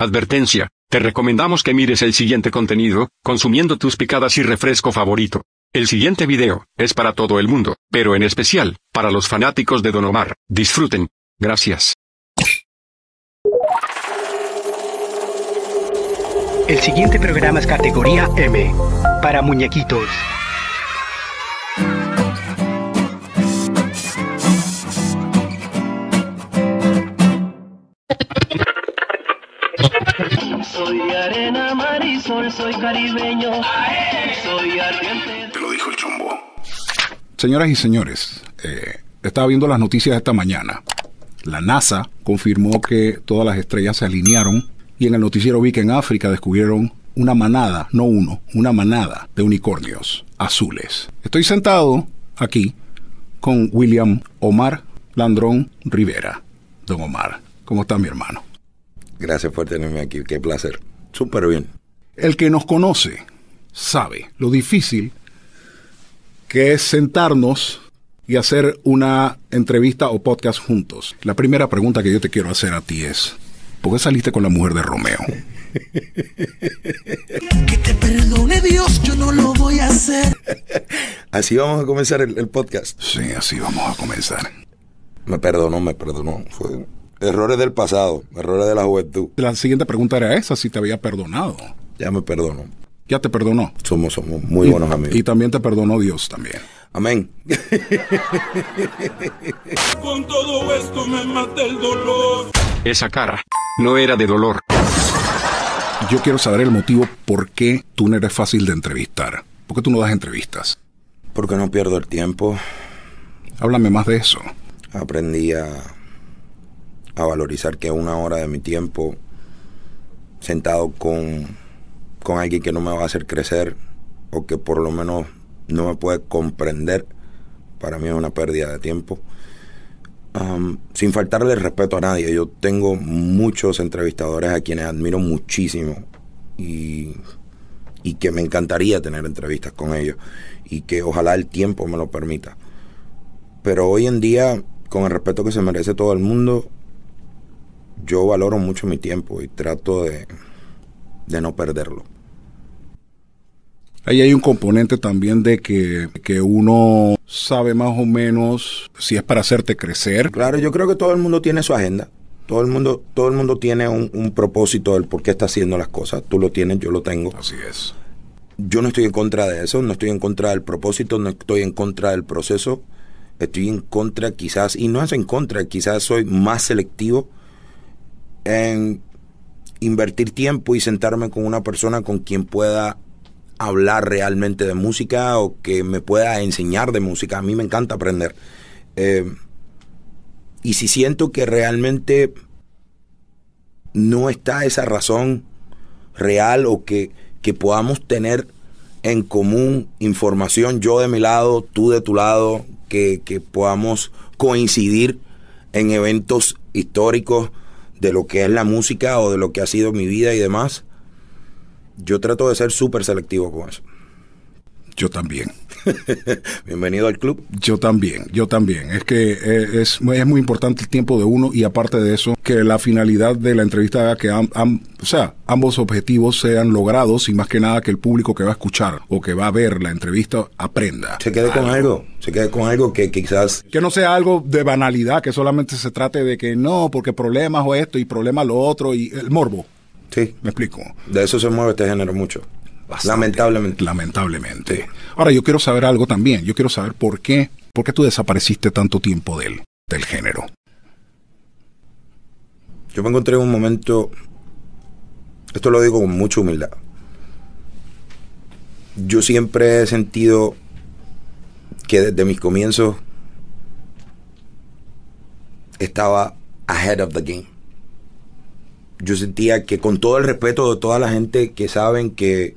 Advertencia. Te recomendamos que mires el siguiente contenido, consumiendo tus picadas y refresco favorito. El siguiente video, es para todo el mundo, pero en especial, para los fanáticos de Don Omar. Disfruten. Gracias. El siguiente programa es categoría M, para muñequitos. soy caribeño, Te lo dijo el chumbo. Señoras y señores, eh, estaba viendo las noticias esta mañana. La NASA confirmó que todas las estrellas se alinearon y en el noticiero vi que en África descubrieron una manada, no uno, una manada de unicornios azules. Estoy sentado aquí con William Omar Landrón Rivera. Don Omar, ¿cómo está mi hermano? Gracias por tenerme aquí, qué placer. Súper bien. El que nos conoce sabe lo difícil que es sentarnos y hacer una entrevista o podcast juntos. La primera pregunta que yo te quiero hacer a ti es, ¿por qué saliste con la mujer de Romeo? que te perdone Dios, yo no lo voy a hacer. Así vamos a comenzar el, podcast. Sí, así vamos a comenzar. Me perdonó, me perdonó. Fue Errores del pasado, errores de la juventud. La siguiente pregunta era esa, si te había perdonado. Ya me perdonó. Ya te perdonó. Somos, somos muy buenos amigos. Y también te perdonó Dios también. Amén. Con todo esto me mata el dolor. Esa cara no era de dolor. Yo quiero saber el motivo por qué tú no eres fácil de entrevistar. ¿Por qué tú no das entrevistas? Porque no pierdo el tiempo. Háblame más de eso. Aprendí a a valorizar que una hora de mi tiempo sentado con, con alguien que no me va a hacer crecer o que por lo menos no me puede comprender, para mí es una pérdida de tiempo. sin faltarle respeto a nadie, yo tengo muchos entrevistadores a quienes admiro muchísimo y, y que me encantaría tener entrevistas con ellos y que ojalá el tiempo me lo permita. Pero hoy en día, con el respeto que se merece todo el mundo, yo valoro mucho mi tiempo y trato de, no perderlo. Ahí hay un componente también de que, uno sabe más o menos si es para hacerte crecer. Claro, yo creo que todo el mundo tiene su agenda. Todo el mundo, todo el mundo tiene un, un propósito del por qué está haciendo las cosas. Tú lo tienes, yo lo tengo. Así es. Yo no estoy en contra de eso, no estoy en contra del propósito, no estoy en contra del proceso. Estoy en contra quizás, y no es en contra, quizás soy más selectivo en invertir tiempo y sentarme con una persona con quien pueda hablar realmente de música o que me pueda enseñar de música. A mí me encanta aprender. Eh, y si siento que realmente no está esa razón real o que, podamos tener en común información, yo de mi lado, tú de tu lado, que, que podamos coincidir en eventos históricos, de lo que es la música o de lo que ha sido mi vida y demás, yo trato de ser súper selectivo con eso. Yo también. Bienvenido al club. Yo también, yo también. Es que eh, es, es, muy importante el tiempo de uno y aparte de eso, que la finalidad de la entrevista haga que o sea, ambos objetivos sean logrados y más que nada que el público que va a escuchar o que va a ver la entrevista aprenda. Se quede con algo, se quede con algo que quizás... Que no sea algo de banalidad, que solamente se trate de que no, porque problemas o esto y problemas lo otro y el morbo. Sí. Me explico. De eso se mueve este género mucho lamentablemente. Lamentablemente. Ahora, yo quiero saber algo también. Yo quiero saber por qué, por qué tú desapareciste tanto tiempo del género. Yo me encontré en un momento, esto lo digo con mucha humildad. Yo siempre he sentido que desde mis comienzos estaba ahead of the game. Yo sentía que con todo el respeto de toda la gente que saben que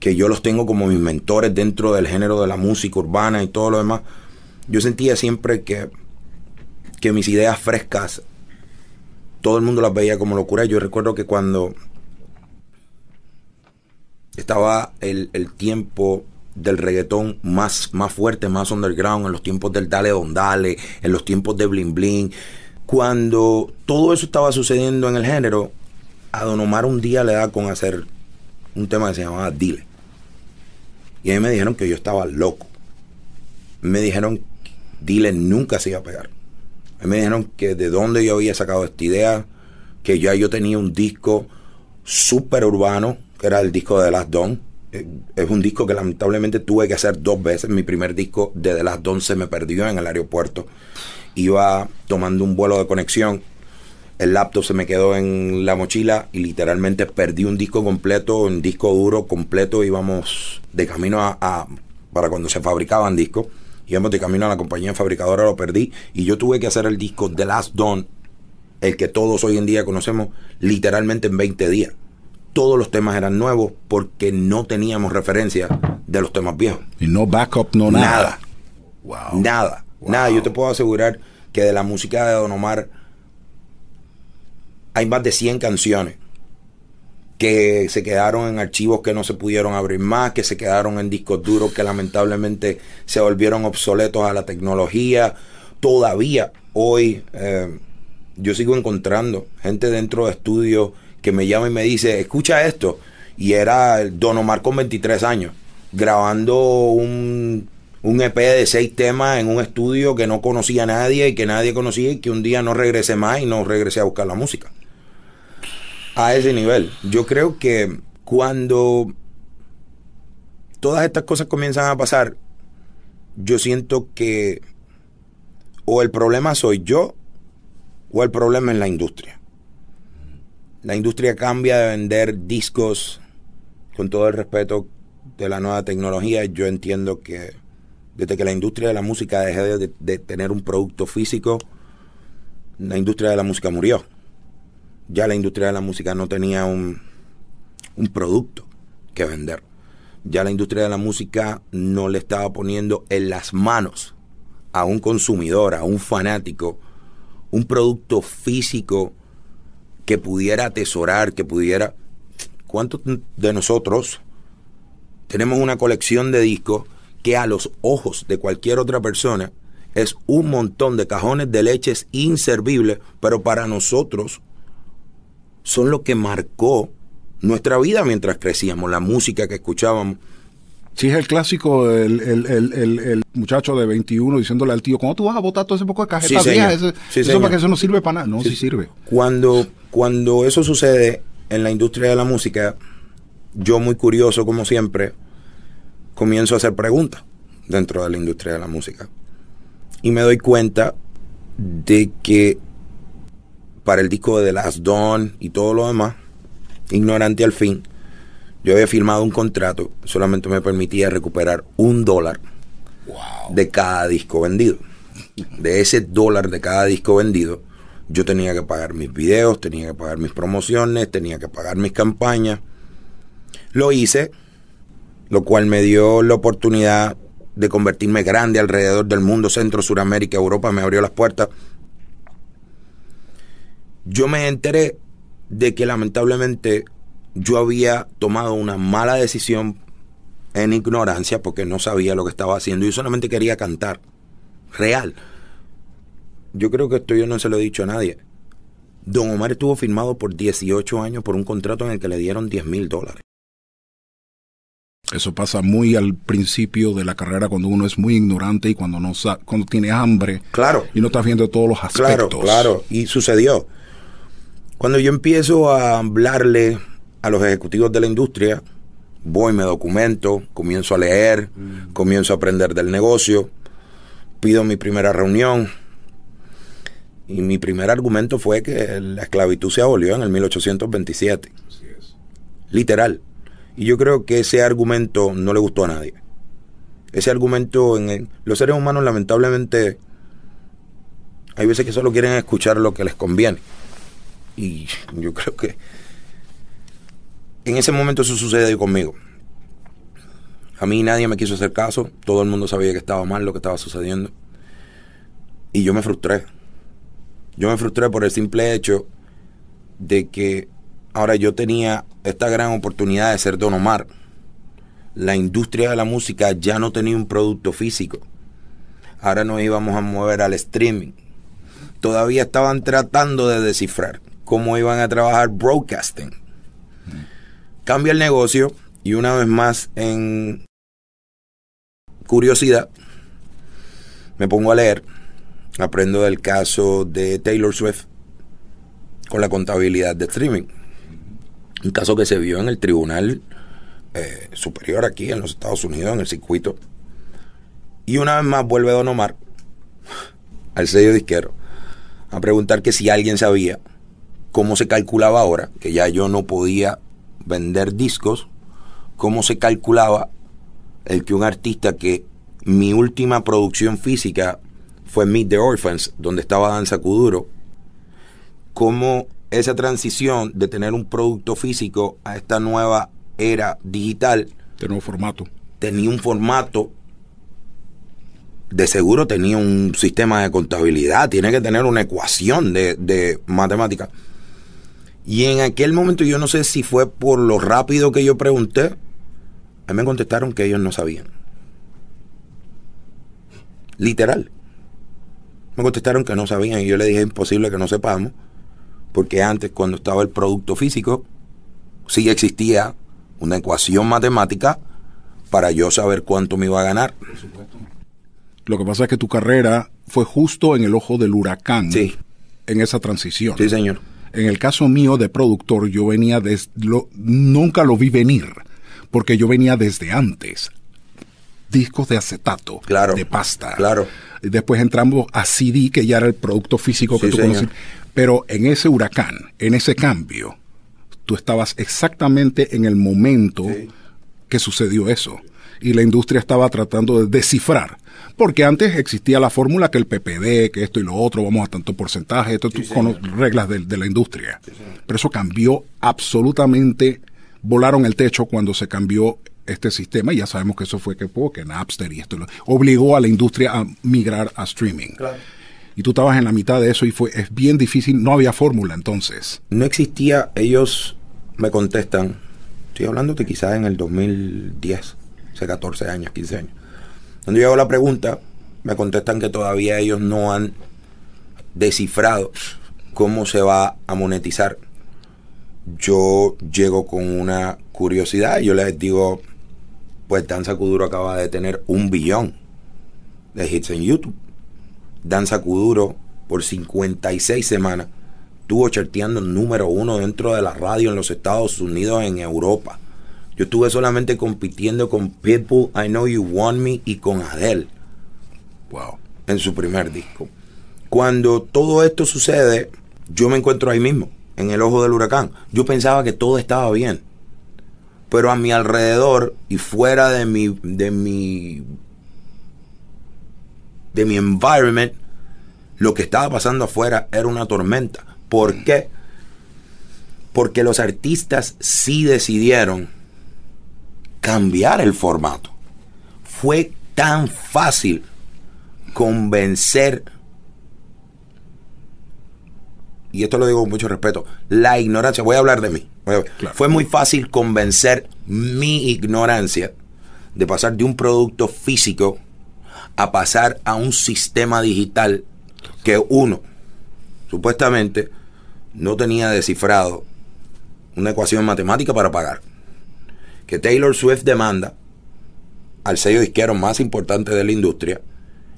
que yo los tengo como mis mentores dentro del género de la música urbana y todo lo demás, yo sentía siempre que, que mis ideas frescas, todo el mundo las veía como locura. Yo recuerdo que cuando estaba el, tiempo del reggaetón más, más fuerte, más underground, en los tiempos del Dale Don Dale, en los tiempos de Bling Bling. Cuando todo eso estaba sucediendo en el género, a Don Omar un día le da con hacer un tema que se llamaba Dile. Y a me dijeron que yo estaba loco. Me dijeron, Dile nunca se iba a pegar. me dijeron que de dónde yo había sacado esta idea, que ya yo tenía un disco súper urbano, que era el disco de The Last Don. Eh, es un disco que lamentablemente tuve que hacer dos veces. Mi primer disco de The Last Don se me perdió en el aeropuerto. Iba tomando un vuelo de conexión el laptop se me quedó en la mochila y literalmente perdí un disco completo, un disco duro completo. Íbamos de camino a, para cuando se fabricaban discos. Íbamos de camino a la compañía fabricadora, lo perdí. Y yo tuve que hacer el disco The Last Dawn, el que todos hoy en día conocemos, literalmente en 20 días. Todos los temas eran nuevos porque no teníamos referencia de los temas viejos. Y no backup, no nada. Nada. Nada. Nada. Yo te puedo asegurar que de la música de Don Omar hay más de 100 canciones que se quedaron en archivos que no se pudieron abrir más, que se quedaron en discos duros que lamentablemente se volvieron obsoletos a la tecnología. Todavía hoy eh, yo sigo encontrando gente dentro de estudios que me llama y me dice, escucha esto. Y era Don Omar con 23 años, grabando un un EP de seis temas en un estudio que no conocía a nadie y que nadie conocía y que un día no regresé más y no regresé a buscar la música. A ese nivel. Yo creo que cuando todas estas cosas comienzan a pasar, yo siento que o el problema soy yo o el problema es la industria. La industria cambia de vender discos con todo el respeto de la nueva tecnología. Yo entiendo que desde que la industria de la música dejó de, tener un producto físico, la industria de la música murió. Ya la industria de la música no tenía un, un producto que vender. Ya la industria de la música no le estaba poniendo en las manos a un consumidor, a un fanático, un producto físico que pudiera atesorar, que pudiera... ¿Cuántos de nosotros tenemos una colección de discos que a los ojos de cualquier otra persona es un montón de cajones de leches inservibles, pero para nosotros son lo que marcó nuestra vida mientras crecíamos, la música que escuchábamos. Sí, es el clásico, el, muchacho de 21 diciéndole al tío, ¿cómo tú vas a botar todo ese poco de cajetas viejas? Eso, para eso no sirve para nada. No, sirve. Cuando, cuando eso sucede en la industria de la música, yo muy curioso como siempre, comienzo a hacer preguntas dentro de la industria de la música. Y me doy cuenta de que para el disco de The Last Dawn y todo lo demás, ignorante al fin, yo había firmado un contrato, solamente me permitía recuperar un dólar de cada disco vendido. De ese dólar de cada disco vendido, yo tenía que pagar mis videos, tenía que pagar mis promociones, tenía que pagar mis campañas. Lo hice, lo cual me dio la oportunidad de convertirme grande alrededor del mundo, Centro, Suramérica, Europa, me abrió las puertas. Yo me enteré de que lamentablemente yo había tomado una mala decisión en ignorancia porque no sabía lo que estaba haciendo. y solamente quería cantar. Real. Yo creo que esto yo no se lo he dicho a nadie. Don Omar estuvo firmado por 18 años por un contrato en el que le dieron 10 mil dólares. Eso pasa muy al principio de la carrera cuando uno es muy ignorante y cuando no sa cuando tiene hambre. Claro. Y no está viendo todos los aspectos. Claro, claro. Y sucedió. Cuando yo empiezo a hablarle a los ejecutivos de la industria, voy, me documento, comienzo a leer, mm. comienzo a aprender del negocio, pido mi primera reunión. Y mi primer argumento fue que la esclavitud se abolió en el 1827. Así es. Literal. Y yo creo que ese argumento no le gustó a nadie. Ese argumento en los seres humanos lamentablemente hay veces que solo quieren escuchar lo que les conviene. Y yo creo que en ese momento eso sucede conmigo. A mí nadie me quiso hacer caso, todo el mundo sabía que estaba mal lo que estaba sucediendo. Y yo me frustré. Yo me frustré por el simple hecho de que Ahora yo tenía esta gran oportunidad de ser Don Omar. La industria de la música ya no tenía un producto físico. Ahora nos íbamos a mover al streaming. Todavía estaban tratando de descifrar cómo iban a trabajar broadcasting. Cambia el negocio y una vez más en curiosidad me pongo a leer, aprendo del caso de Taylor Swift con la contabilidad de streaming un caso que se vio en el Tribunal eh, Superior aquí en los Estados Unidos, en el circuito. Y una vez más vuelve Don Omar al sello disquero a preguntar que si alguien sabía cómo se calculaba ahora, que ya yo no podía vender discos, cómo se calculaba el que un artista que mi última producción física fue Meet the Orphans, donde estaba Danza Cuduro cómo esa transición de tener un producto físico a esta nueva era digital. tenía un formato. Tenía un formato. De seguro tenía un sistema de contabilidad, tiene que tener una ecuación de, de matemática. Y en aquel momento yo no sé si fue por lo rápido que yo pregunté, a mí me contestaron que ellos no sabían. Literal. Me contestaron que no sabían y yo le dije imposible que no sepamos porque antes cuando estaba el producto físico, sí existía una ecuación matemática para yo saber cuánto me iba a ganar. Lo que pasa es que tu carrera fue justo en el ojo del huracán. En esa transición. Sí, señor. En el caso mío de productor, yo venía desde... nunca lo vi venir, porque yo venía desde antes. Discos de acetato, claro, de pasta. Claro. Después entramos a CD, que ya era el producto físico que tú conocías pero en ese huracán, en ese cambio, tú estabas exactamente en el momento que sucedió eso. Y la industria estaba tratando de descifrar. Porque antes existía la fórmula que el PPD, que esto y lo otro, vamos a tanto porcentaje, esto, con reglas de, la industria. Pero eso cambió absolutamente. Volaron el techo cuando se cambió este sistema, y ya sabemos que eso fue que, oh, que Napster y esto, obligó a la industria a migrar a streaming y tú estabas en la mitad de eso y fue es bien difícil, no había fórmula entonces. No existía, ellos me contestan, estoy hablando de quizás en el 2010, hace 14 años, 15 años. Cuando yo hago la pregunta, me contestan que todavía ellos no han descifrado cómo se va a monetizar. Yo llego con una curiosidad yo les digo, pues Danza Kuduro acaba de tener un billón de hits en YouTube. Danza Kuduro por 56 semanas estuvo charteando número uno dentro de la radio en los Estados Unidos, en Europa. Yo estuve solamente compitiendo con people, I Know You Want Me y con Adele. Wow. En su primer disco. Cuando todo esto sucede, yo me encuentro ahí mismo, en el ojo del huracán. Yo pensaba que todo estaba bien. Pero a mi alrededor y fuera de mi, de mi de mi environment, lo que estaba pasando afuera era una tormenta. ¿Por qué? Porque los artistas sí decidieron cambiar el formato. Fue tan fácil convencer, y esto lo digo con mucho respeto, la ignorancia, voy a hablar de mí, fue muy fácil convencer mi ignorancia de pasar de un producto físico a pasar a un sistema digital que uno, supuestamente, no tenía descifrado una ecuación matemática para pagar. Que Taylor Swift demanda al sello disquero más importante de la industria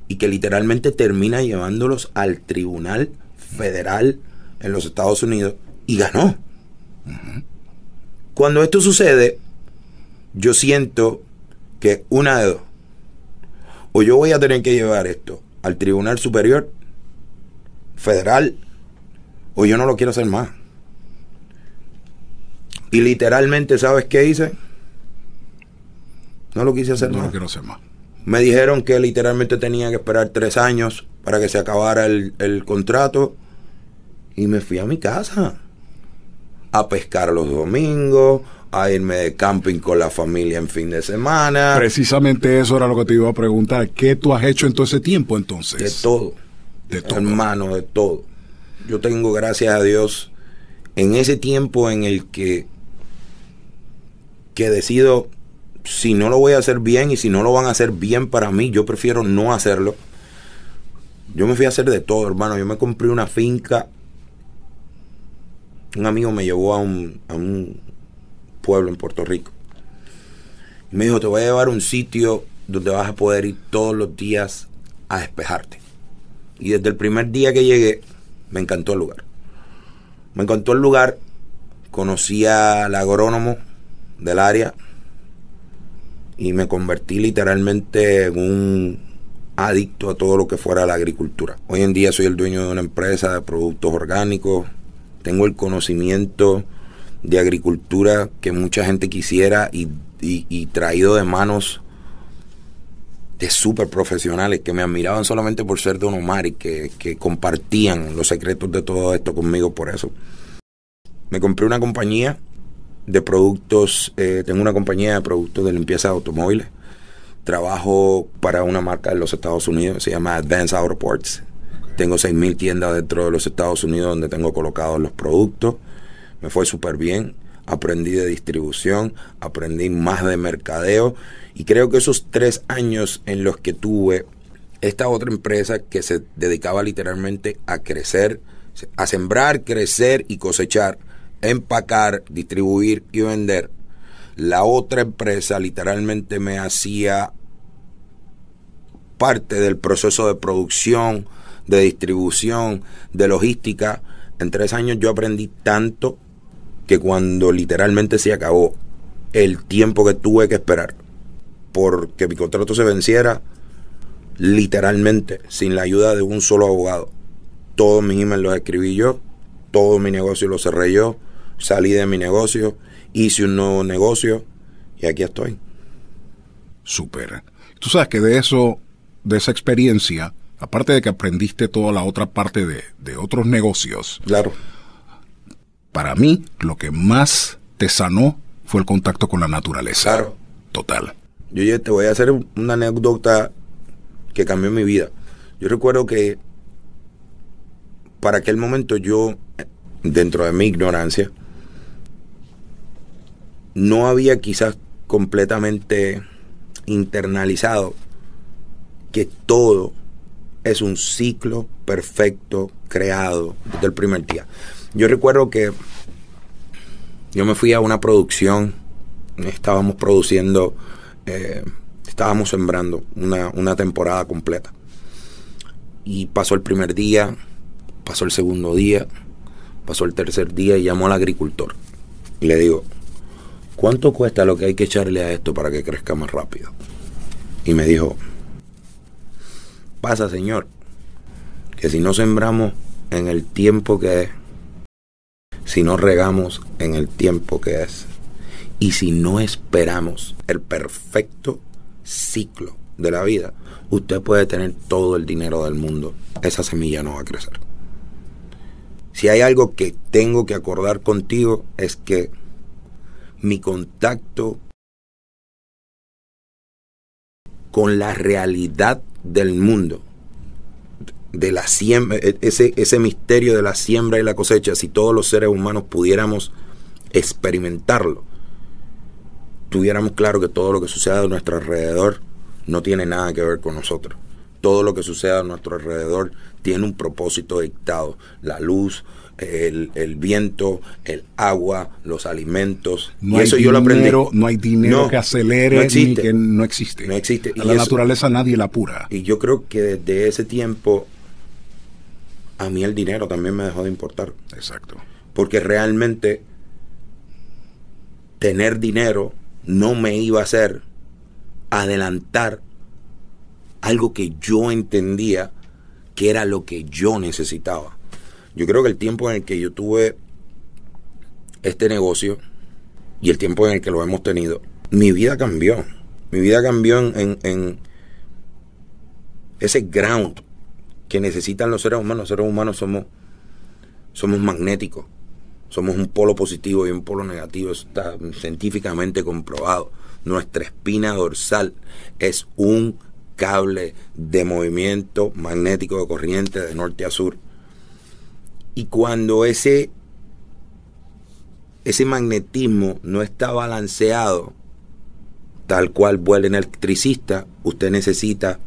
y que literalmente termina llevándolos al Tribunal Federal en los Estados Unidos y ganó. Cuando esto sucede, yo siento que una de dos, o yo voy a tener que llevar esto al Tribunal Superior Federal, o yo no lo quiero hacer más. Y literalmente, ¿sabes qué hice? No lo quise hacer más. No lo quiero hacer más. Me dijeron que literalmente tenía que esperar tres años para que se acabara el, el contrato. Y me fui a mi casa a pescar los domingos, a irme de camping con la familia en fin de semana. Precisamente eso era lo que te iba a preguntar. ¿Qué tú has hecho en todo ese tiempo entonces? De todo. De todo. Hermano, de todo. Yo tengo, gracias a Dios, en ese tiempo en el que, que decido, si no lo voy a hacer bien y si no lo van a hacer bien para mí, yo prefiero no hacerlo. Yo me fui a hacer de todo, hermano. Yo me compré una finca. Un amigo me llevó a un pueblo en Puerto Rico. me dijo, te voy a llevar a un sitio donde vas a poder ir todos los días a despejarte. Y desde el primer día que llegué, me encantó el lugar. Me encantó el lugar, conocí al agrónomo del área y me convertí literalmente en un adicto a todo lo que fuera la agricultura. Hoy en día soy el dueño de una empresa de productos orgánicos, tengo el conocimiento de agricultura que mucha gente quisiera y, traído de manos de súper profesionales que me admiraban solamente por ser Don Omar y que, compartían los secretos de todo esto conmigo por eso. Me compré una compañía de productos, eh, tengo una compañía de productos de limpieza de automóviles. Trabajo para una marca de los Estados Unidos, se llama Advanced Auto Parts. Tengo 6.000 tiendas dentro de los Estados Unidos donde tengo colocados los productos me fue súper bien, aprendí de distribución, aprendí más de mercadeo y creo que esos tres años en los que tuve esta otra empresa que se dedicaba literalmente a crecer, a sembrar, crecer y cosechar, empacar, distribuir y vender. La otra empresa literalmente me hacía parte del proceso de producción, de distribución, de logística. En tres años yo aprendí tanto que cuando literalmente se acabó el tiempo que tuve que esperar porque mi contrato se venciera, literalmente, sin la ayuda de un solo abogado. Todos mis emails los escribí yo, todo mi negocio lo cerré yo, salí de mi negocio, hice un nuevo negocio y aquí estoy. super Tú sabes que de eso, de esa experiencia, aparte de que aprendiste toda la otra parte de, de otros negocios. Claro para mí, lo que más te sanó fue el contacto con la naturaleza. Claro. Total. Yo ya te voy a hacer una anécdota que cambió mi vida. Yo recuerdo que para aquel momento yo, dentro de mi ignorancia, no había quizás completamente internalizado que todo es un ciclo perfecto creado desde el primer día. Yo recuerdo que yo me fui a una producción, estábamos produciendo, eh, estábamos sembrando una, una temporada completa. Y pasó el primer día, pasó el segundo día, pasó el tercer día y llamó al agricultor. Y le digo, ¿cuánto cuesta lo que hay que echarle a esto para que crezca más rápido? Y me dijo, pasa señor, que si no sembramos en el tiempo que es si no regamos en el tiempo que es y si no esperamos el perfecto ciclo de la vida, usted puede tener todo el dinero del mundo. Esa semilla no va a crecer. Si hay algo que tengo que acordar contigo es que mi contacto con la realidad del mundo de la siembra, e, ese, ese misterio de la siembra y la cosecha, si todos los seres humanos pudiéramos experimentarlo, tuviéramos claro que todo lo que suceda a nuestro alrededor no tiene nada que ver con nosotros. Todo lo que sucede a nuestro alrededor tiene un propósito dictado. La luz, el, viento, el agua, los alimentos. No eso yo lo aprendí. No hay dinero que acelere no existe, no existe. y la naturaleza nadie la apura. Y yo creo que desde ese tiempo a mí el dinero también me dejó de importar. Exacto. Porque realmente tener dinero no me iba a hacer adelantar algo que yo entendía que era lo que yo necesitaba. Yo creo que el tiempo en el que yo tuve este negocio y el tiempo en el que lo hemos tenido, mi vida cambió. Mi vida cambió en, ese ground que necesitan los seres humanos. Los seres humanos somos, somos magnéticos, somos un polo positivo y un polo negativo, está científicamente comprobado. Nuestra espina dorsal es un cable de movimiento magnético de corriente de norte a sur. Y cuando ese, ese magnetismo no está balanceado, tal cual vuela el electricista, usted necesita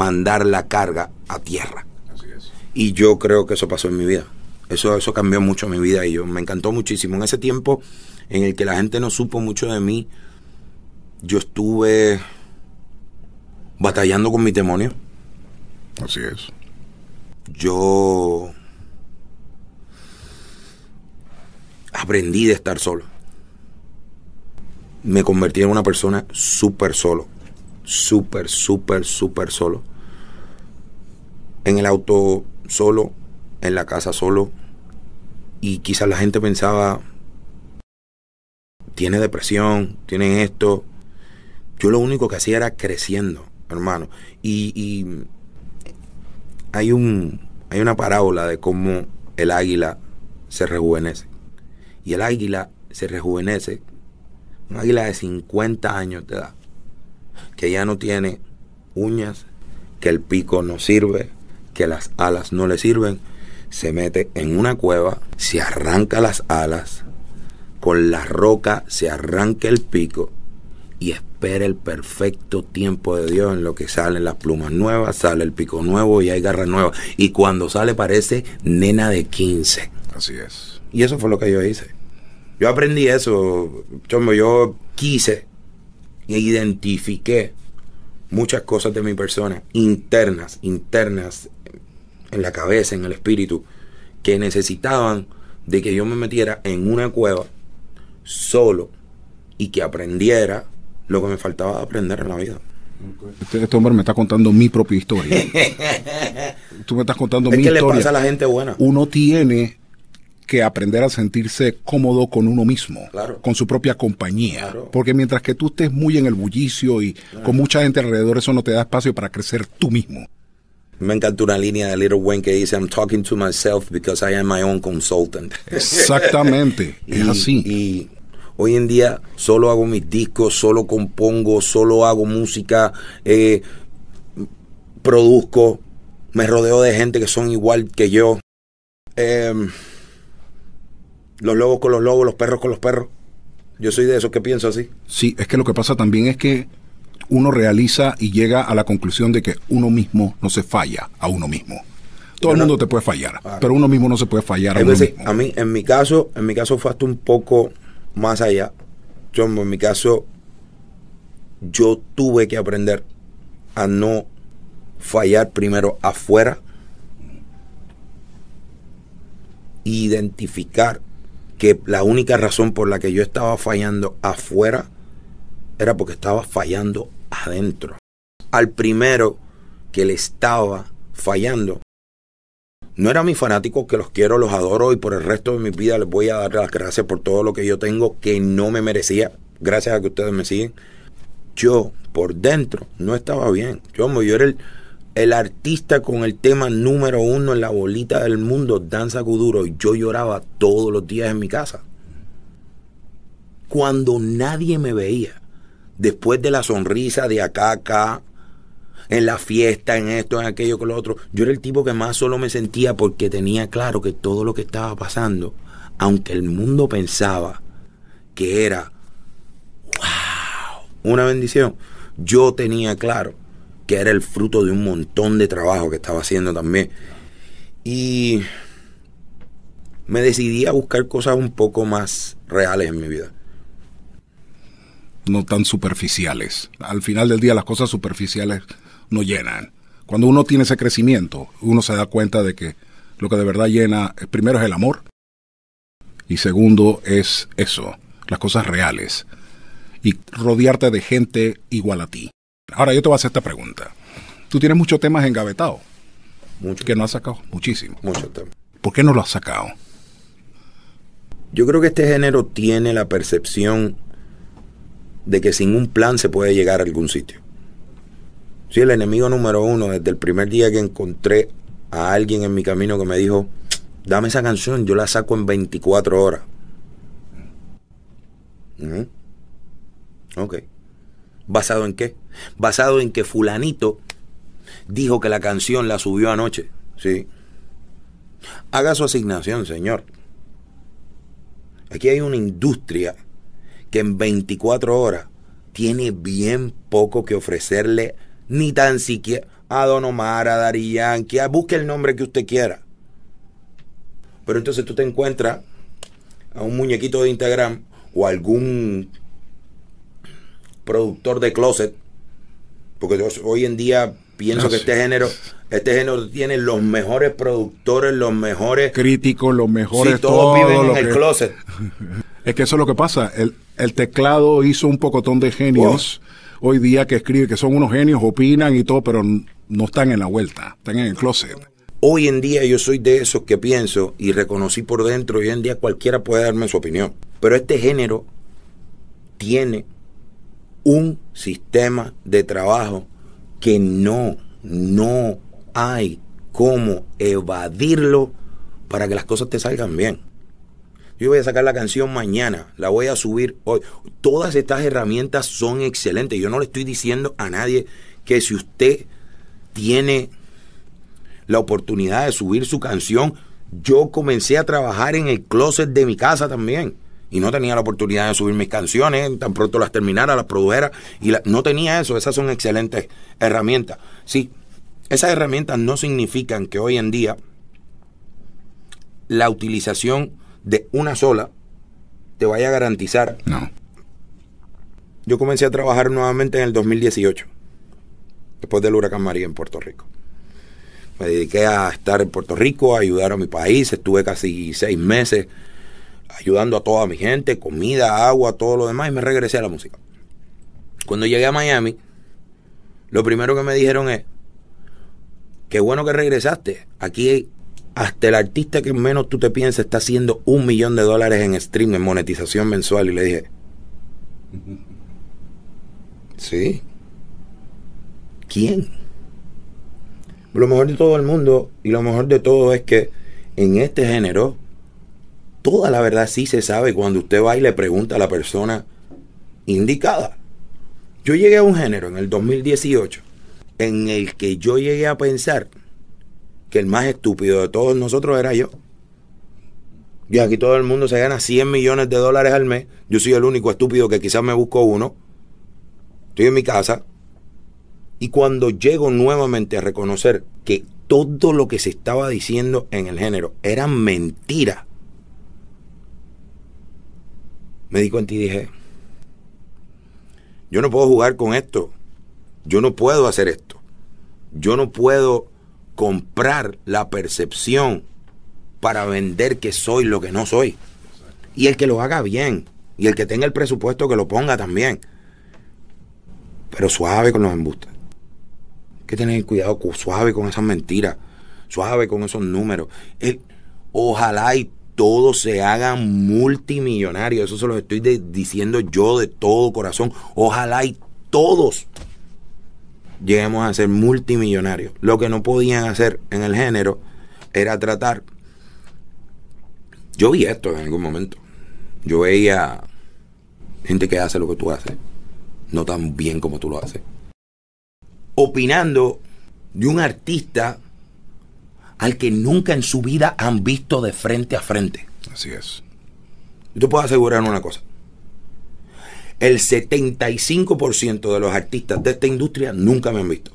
mandar la carga a tierra. Así es. Y yo creo que eso pasó en mi vida. Eso, eso cambió mucho mi vida y yo me encantó muchísimo. En ese tiempo en el que la gente no supo mucho de mí, yo estuve batallando con mi demonio. Así es. Yo aprendí de estar solo. Me convertí en una persona súper solo. Súper, súper, súper solo en el auto solo, en la casa solo, y quizás la gente pensaba, tiene depresión, tienen esto. Yo lo único que hacía era creciendo, hermano. Y, y hay, un, hay una parábola de cómo el águila se rejuvenece. Y el águila se rejuvenece, un águila de 50 años de edad, que ya no tiene uñas, que el pico no sirve, que las alas no le sirven, se mete en una cueva, se arranca las alas, con la roca se arranca el pico y espera el perfecto tiempo de Dios en lo que salen las plumas nuevas, sale el pico nuevo y hay garras nuevas. Y cuando sale parece nena de 15. Así es. Y eso fue lo que yo hice. Yo aprendí eso, yo, yo quise e identifiqué muchas cosas de mi persona, internas, internas, en la cabeza, en el espíritu, que necesitaban de que yo me metiera en una cueva solo y que aprendiera lo que me faltaba aprender en la vida. Este, este, hombre me está contando mi propia historia. Tú me estás contando mi que historia. le pasa a la gente buena. Uno tiene que aprender a sentirse cómodo con uno mismo, con su propia compañía. Porque mientras que tú estés muy en el bullicio y con mucha gente alrededor, eso no te da espacio para crecer tú mismo. Me encantó una línea de Little Wayne que dice, I'm talking to myself because I am my own consultant. Exactamente, es así. Y hoy en día solo hago mis discos, solo compongo, solo hago música, eh, produzco, me rodeo de gente que son igual que yo. Em, los lobos con los lobos, los perros con los perros. Yo soy de esos que pienso así. Sí, es que lo que pasa también es que uno realiza y llega a la conclusión de que uno mismo no se falla a uno mismo. Todo el mundo te puede fallar, pero uno mismo no se puede fallar a uno mismo. A mí, en mi caso, en mi caso fue hasta un poco más allá. Yo, en mi caso, yo tuve que aprender a no fallar primero afuera, identificar que la única razón por la que yo estaba fallando afuera era porque estaba fallando adentro. Al primero que le estaba fallando. No era mi fanático que los quiero, los adoro y por el resto de mi vida les voy a dar las gracias por todo lo que yo tengo que no me merecía, gracias a que ustedes me siguen. Yo por dentro no estaba bien. Yo, yo era el, el artista con el tema número uno en la bolita del mundo, Danza y Yo lloraba todos los días en mi casa. Cuando nadie me veía después de la sonrisa de acá acá, en la fiesta, en esto, en aquello, con lo otro, yo era el tipo que más solo me sentía porque tenía claro que todo lo que estaba pasando, aunque el mundo pensaba que era, una bendición, yo tenía claro que era el fruto de un montón de trabajo que estaba haciendo también. Y me decidí a buscar cosas un poco más reales en mi vida no tan superficiales. Al final del día las cosas superficiales no llenan. Cuando uno tiene ese crecimiento, uno se da cuenta de que lo que de verdad llena, eh, primero es el amor y segundo es eso, las cosas reales y rodearte de gente igual a ti. Ahora yo te voy a hacer esta pregunta. Tú tienes muchos temas engavetados. Muchos. Que no has sacado. Muchísimo. Muchos temas. ¿Por qué no lo has sacado? Yo creo que este género tiene la percepción de que sin un plan se puede llegar a algún sitio. Si el enemigo número uno, desde el primer día que encontré a alguien en mi camino que me dijo, dame esa canción, yo la saco en 24 horas. Ok. ¿Basado en qué? Basado en que fulanito dijo que la canción la subió anoche. Sí. Haga su asignación, señor. Aquí hay una industria que en 24 horas tiene bien poco que ofrecerle, ni tan siquiera a Don Omar, a Darían, que busque el nombre que usted quiera. Pero entonces tú te encuentras a un muñequito de Instagram o algún productor de closet, porque hoy en día pienso que este género, este género tiene los mejores productores, los mejores críticos, los mejores. todos todo viven en el closet. Es que eso es lo que pasa. El, el teclado hizo un pocotón de genios hoy día que escribe, que son unos genios, opinan y todo, pero no están en la vuelta, están en el closet. Hoy en día yo soy de esos que pienso y reconocí por dentro, hoy en día cualquiera puede darme su opinión, pero este género tiene un sistema de trabajo que no, no hay cómo evadirlo para que las cosas te salgan bien. Yo voy a sacar la canción mañana, la voy a subir hoy. Todas estas herramientas son excelentes. Yo no le estoy diciendo a nadie que si usted tiene la oportunidad de subir su canción, yo comencé a trabajar en el closet de mi casa también. Y no tenía la oportunidad de subir mis canciones, tan pronto las terminara, las produjera. Y no tenía eso, esas son excelentes herramientas. Sí, esas herramientas no significan que hoy en día la utilización de una sola te vaya a garantizar. No. Yo comencé a trabajar nuevamente en el 2018, después del huracán María en Puerto Rico. Me dediqué a estar en Puerto Rico, a ayudar a mi país. Estuve casi seis meses ayudando a toda mi gente, comida, agua, todo lo demás, y me regresé a la música. Cuando llegué a Miami, lo primero que me dijeron es, qué bueno que regresaste. Aquí hay hasta el artista que menos tú te piensas está haciendo un millón de dólares en stream, en monetización mensual. Y le dije, sí. ¿Quién? Lo mejor de todo el mundo y lo mejor de todo es que en este género toda la verdad sí se sabe cuando usted va y le pregunta a la persona indicada. Yo llegué a un género en el 2018 en el que yo llegué a pensar que el más estúpido de todos nosotros era yo. Y aquí todo el mundo se gana 100 millones de dólares al mes. Yo soy el único estúpido que quizás me buscó uno. Estoy en mi casa. Y cuando llego nuevamente a reconocer que todo lo que se estaba diciendo en el género era mentira, me di cuenta y dije, yo no puedo jugar con esto. Yo no puedo hacer esto. Yo no puedo comprar la percepción para vender que soy lo que no soy. Y el que lo haga bien. Y el que tenga el presupuesto que lo ponga también. Pero suave con los embustes. Hay que tener cuidado, suave con esas mentiras. Suave con esos números. ojalá y todos se hagan multimillonarios. Eso se los estoy diciendo yo de todo corazón. Ojalá y todos lleguemos a ser multimillonarios. Lo que no podían hacer en el género era tratar. Yo vi esto en algún momento. Yo veía gente que hace lo que tú haces, no tan bien como tú lo haces. Opinando de un artista al que nunca en su vida han visto de frente a frente. Así es. Yo te puedo asegurar una cosa el 75% de los artistas de esta industria nunca me han visto.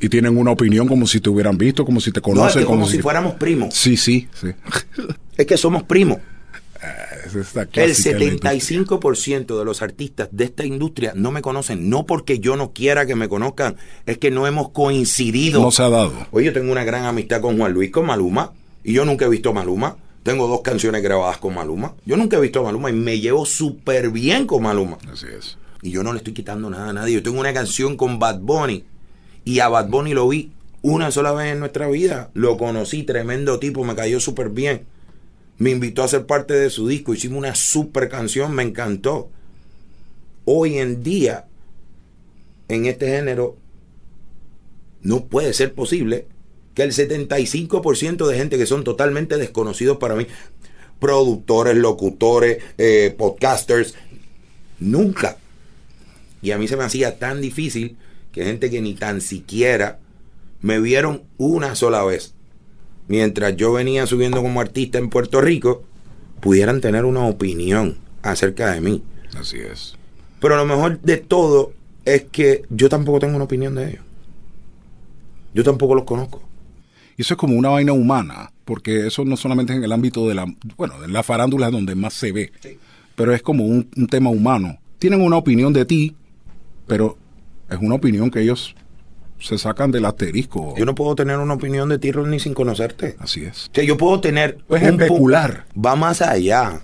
Y tienen una opinión como si te hubieran visto, como si te conocen. como, si, fuéramos primos. Sí, sí, sí. es que somos primos. Ah, el 75% de los artistas de esta industria no me conocen, no porque yo no quiera que me conozcan, es que no hemos coincidido. No se ha dado. Oye, yo tengo una gran amistad con Juan Luis, con Maluma, y yo nunca he visto Maluma. Tengo dos canciones grabadas con Maluma. Yo nunca he visto a Maluma y me llevo súper bien con Maluma. Así es. Y yo no le estoy quitando nada a nadie. Yo tengo una canción con Bad Bunny y a Bad Bunny lo vi una sola vez en nuestra vida. Lo conocí, tremendo tipo, me cayó súper bien. Me invitó a ser parte de su disco, hicimos una super canción, me encantó. Hoy en día, en este género, no puede ser posible que el 75% de gente que son totalmente desconocidos para mí, productores, locutores, eh, podcasters, nunca. Y a mí se me hacía tan difícil que gente que ni tan siquiera me vieron una sola vez, mientras yo venía subiendo como artista en Puerto Rico, pudieran tener una opinión acerca de mí. Así es. Pero lo mejor de todo es que yo tampoco tengo una opinión de ellos. Yo tampoco los conozco. Y eso es como una vaina humana, porque eso no solamente es en el ámbito de la, bueno, de la farándula es donde más se ve, pero es como un, tema humano. Tienen una opinión de ti, pero es una opinión que ellos se sacan del asterisco. Yo no puedo tener una opinión de ti, ni sin conocerte. Así es. yo puedo tener. Es pues especular. Va más allá.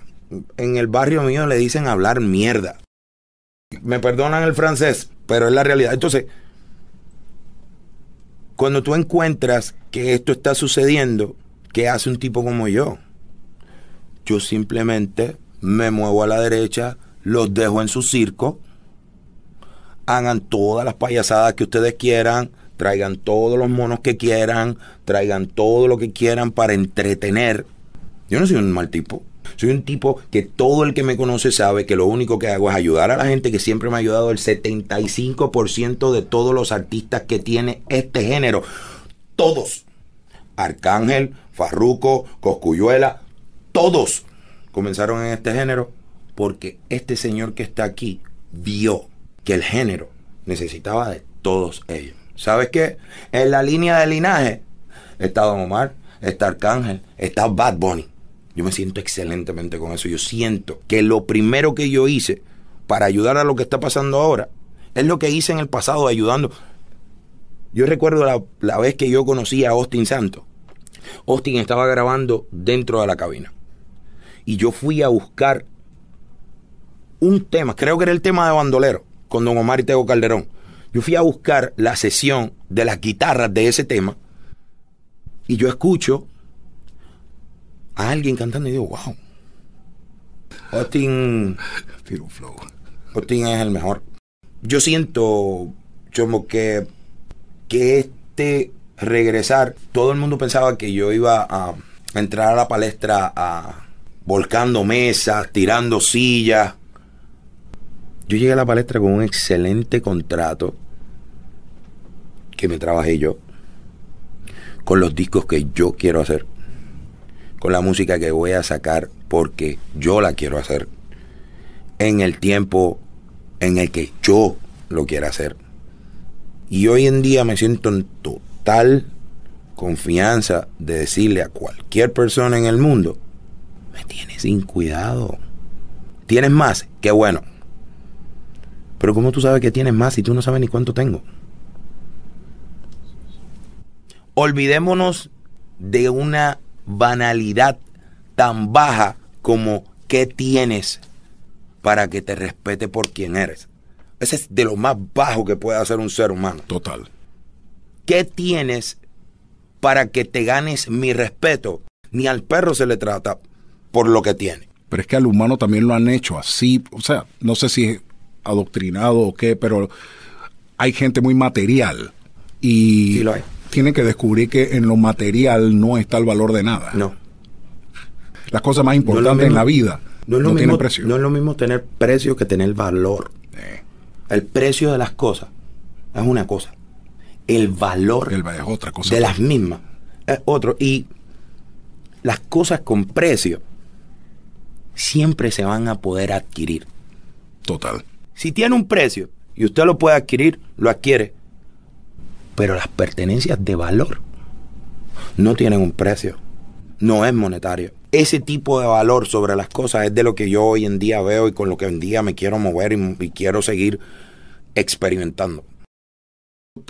En el barrio mío le dicen hablar mierda. Me perdonan el francés, pero es la realidad. Entonces, cuando tú encuentras que esto está sucediendo, ¿qué hace un tipo como yo? Yo simplemente me muevo a la derecha, los dejo en su circo, hagan todas las payasadas que ustedes quieran, traigan todos los monos que quieran, traigan todo lo que quieran para entretener. Yo no soy un mal tipo. Soy un tipo que todo el que me conoce sabe que lo único que hago es ayudar a la gente que siempre me ha ayudado el 75% de todos los artistas que tiene este género. Todos. Arcángel, Farruco, Coscuyuela, todos comenzaron en este género porque este señor que está aquí vio que el género necesitaba de todos ellos. ¿Sabes qué? En la línea de linaje está Don Omar, está Arcángel, está Bad Bunny. Yo me siento excelentemente con eso. Yo siento que lo primero que yo hice para ayudar a lo que está pasando ahora es lo que hice en el pasado ayudando. Yo recuerdo la, vez que yo conocí a Austin Santos. Austin estaba grabando dentro de la cabina. Y yo fui a buscar un tema, creo que era el tema de bandolero, con Don Omar y Tego Calderón. Yo fui a buscar la sesión de las guitarras de ese tema y yo escucho a alguien cantando y digo, wow. Austin. es el mejor. Yo siento, Chomo, que, que este regresar, todo el mundo pensaba que yo iba a entrar a la palestra a, volcando mesas, tirando sillas. Yo llegué a la palestra con un excelente contrato que me trabajé yo, con los discos que yo quiero hacer con la música que voy a sacar porque yo la quiero hacer en el tiempo en el que yo lo quiera hacer. Y hoy en día me siento en total confianza de decirle a cualquier persona en el mundo, me tienes sin cuidado. ¿Tienes más? Qué bueno. Pero ¿cómo tú sabes que tienes más si tú no sabes ni cuánto tengo? Olvidémonos de una banalidad tan baja como qué tienes para que te respete por quien eres. Ese es de lo más bajo que puede hacer un ser humano. Total. ¿Qué tienes para que te ganes mi respeto? Ni al perro se le trata por lo que tiene. Pero es que al humano también lo han hecho así, o sea, no sé si es adoctrinado o qué, pero hay gente muy material y sí lo hay tiene que descubrir que en lo material no está el valor de nada. No. Las cosas más importantes en la vida no, es lo mismo, tienen precio. No es lo mismo tener precio que tener valor. Eh. El precio de las cosas es una cosa. El valor es otra cosa de las mismas es otro. Y las cosas con precio siempre se van a poder adquirir. Total. Si tiene un precio y usted lo puede adquirir, lo adquiere. Pero las pertenencias de valor no tienen un precio, no es monetario. Ese tipo de valor sobre las cosas es de lo que yo hoy en día veo y con lo que hoy en día me quiero mover y, quiero seguir experimentando.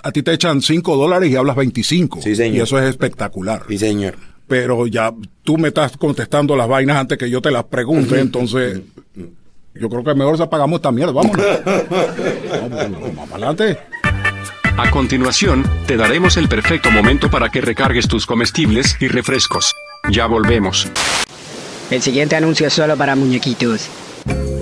A ti te echan 5 dólares y hablas 25. Sí, señor. Y eso es espectacular. Sí, señor. Pero ya tú me estás contestando las vainas antes que yo te las pregunte, entonces yo creo que mejor se apagamos esta mierda. Vámonos. Vamos, vamos adelante. A continuación, te daremos el perfecto momento para que recargues tus comestibles y refrescos. Ya volvemos. El siguiente anuncio es solo para muñequitos.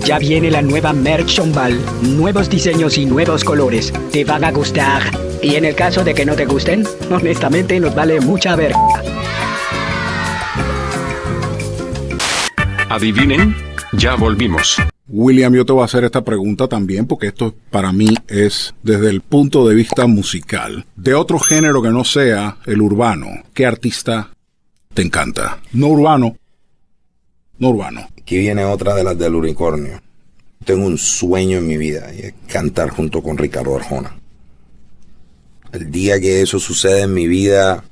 Ya viene la nueva Merch Ball. Nuevos diseños y nuevos colores. Te van a gustar. Y en el caso de que no te gusten, honestamente nos vale mucha verga. Adivinen, ya volvimos. William, yo te voy a hacer esta pregunta también porque esto para mí es desde el punto de vista musical. De otro género que no sea el urbano, ¿qué artista te encanta? No urbano, no urbano. Aquí viene otra de las del unicornio. Tengo un sueño en mi vida y es cantar junto con Ricardo Arjona. El día que eso sucede en mi vida,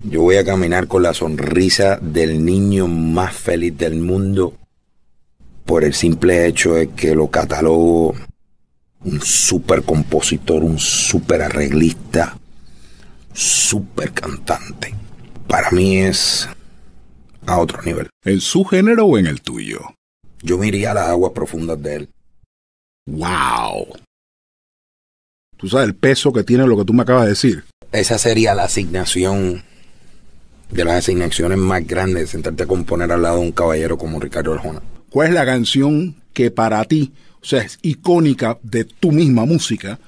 yo voy a caminar con la sonrisa del niño más feliz del mundo por el simple hecho de que lo catalogo un super compositor, un super arreglista, super cantante. Para mí es a otro nivel. ¿En su género o en el tuyo? Yo miría las aguas profundas de él. ¡Wow! Tú sabes el peso que tiene lo que tú me acabas de decir. Esa sería la asignación de las asignaciones más grandes, sentarte a componer al lado de un caballero como Ricardo Arjona. ¿Cuál es la canción que para ti, o sea, es icónica de tu misma música,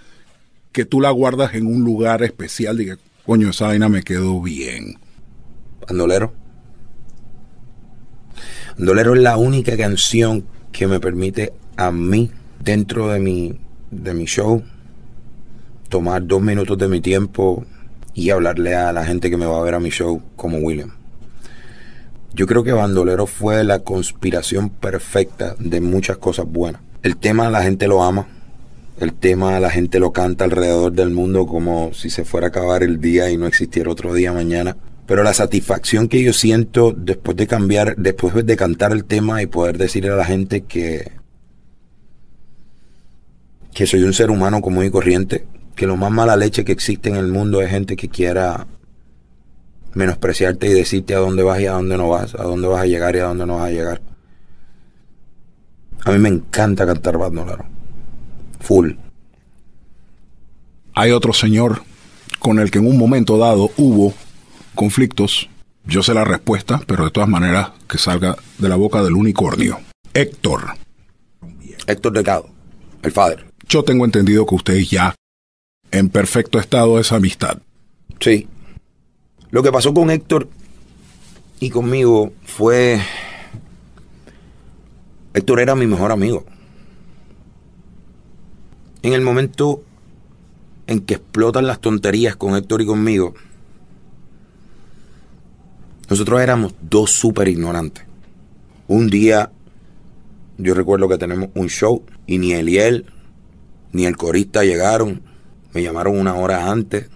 que tú la guardas en un lugar especial? Diga, coño, esa vaina me quedó bien. Andolero. Andolero es la única canción que me permite a mí, dentro de mi, de mi show, tomar dos minutos de mi tiempo y hablarle a la gente que me va a ver a mi show como William. Yo creo que Bandolero fue la conspiración perfecta de muchas cosas buenas. El tema la gente lo ama, el tema la gente lo canta alrededor del mundo como si se fuera a acabar el día y no existiera otro día mañana. Pero la satisfacción que yo siento después de cambiar, después de cantar el tema y poder decirle a la gente que que soy un ser humano común y corriente, que lo más mala leche que existe en el mundo es gente que quiera menospreciarte y decirte a dónde vas y a dónde no vas, a dónde vas a llegar y a dónde no vas a llegar. A mí me encanta cantar Bandolero. Full. Hay otro señor con el que en un momento dado hubo conflictos. Yo sé la respuesta, pero de todas maneras que salga de la boca del unicornio. Héctor. Héctor Delgado, el padre. Yo tengo entendido que usted ya en perfecto estado de esa amistad. Sí, lo que pasó con Héctor y conmigo fue... Héctor era mi mejor amigo. En el momento en que explotan las tonterías con Héctor y conmigo, nosotros éramos dos súper ignorantes. Un día, yo recuerdo que tenemos un show y ni eliel ni el corista llegaron. Me llamaron una hora antes.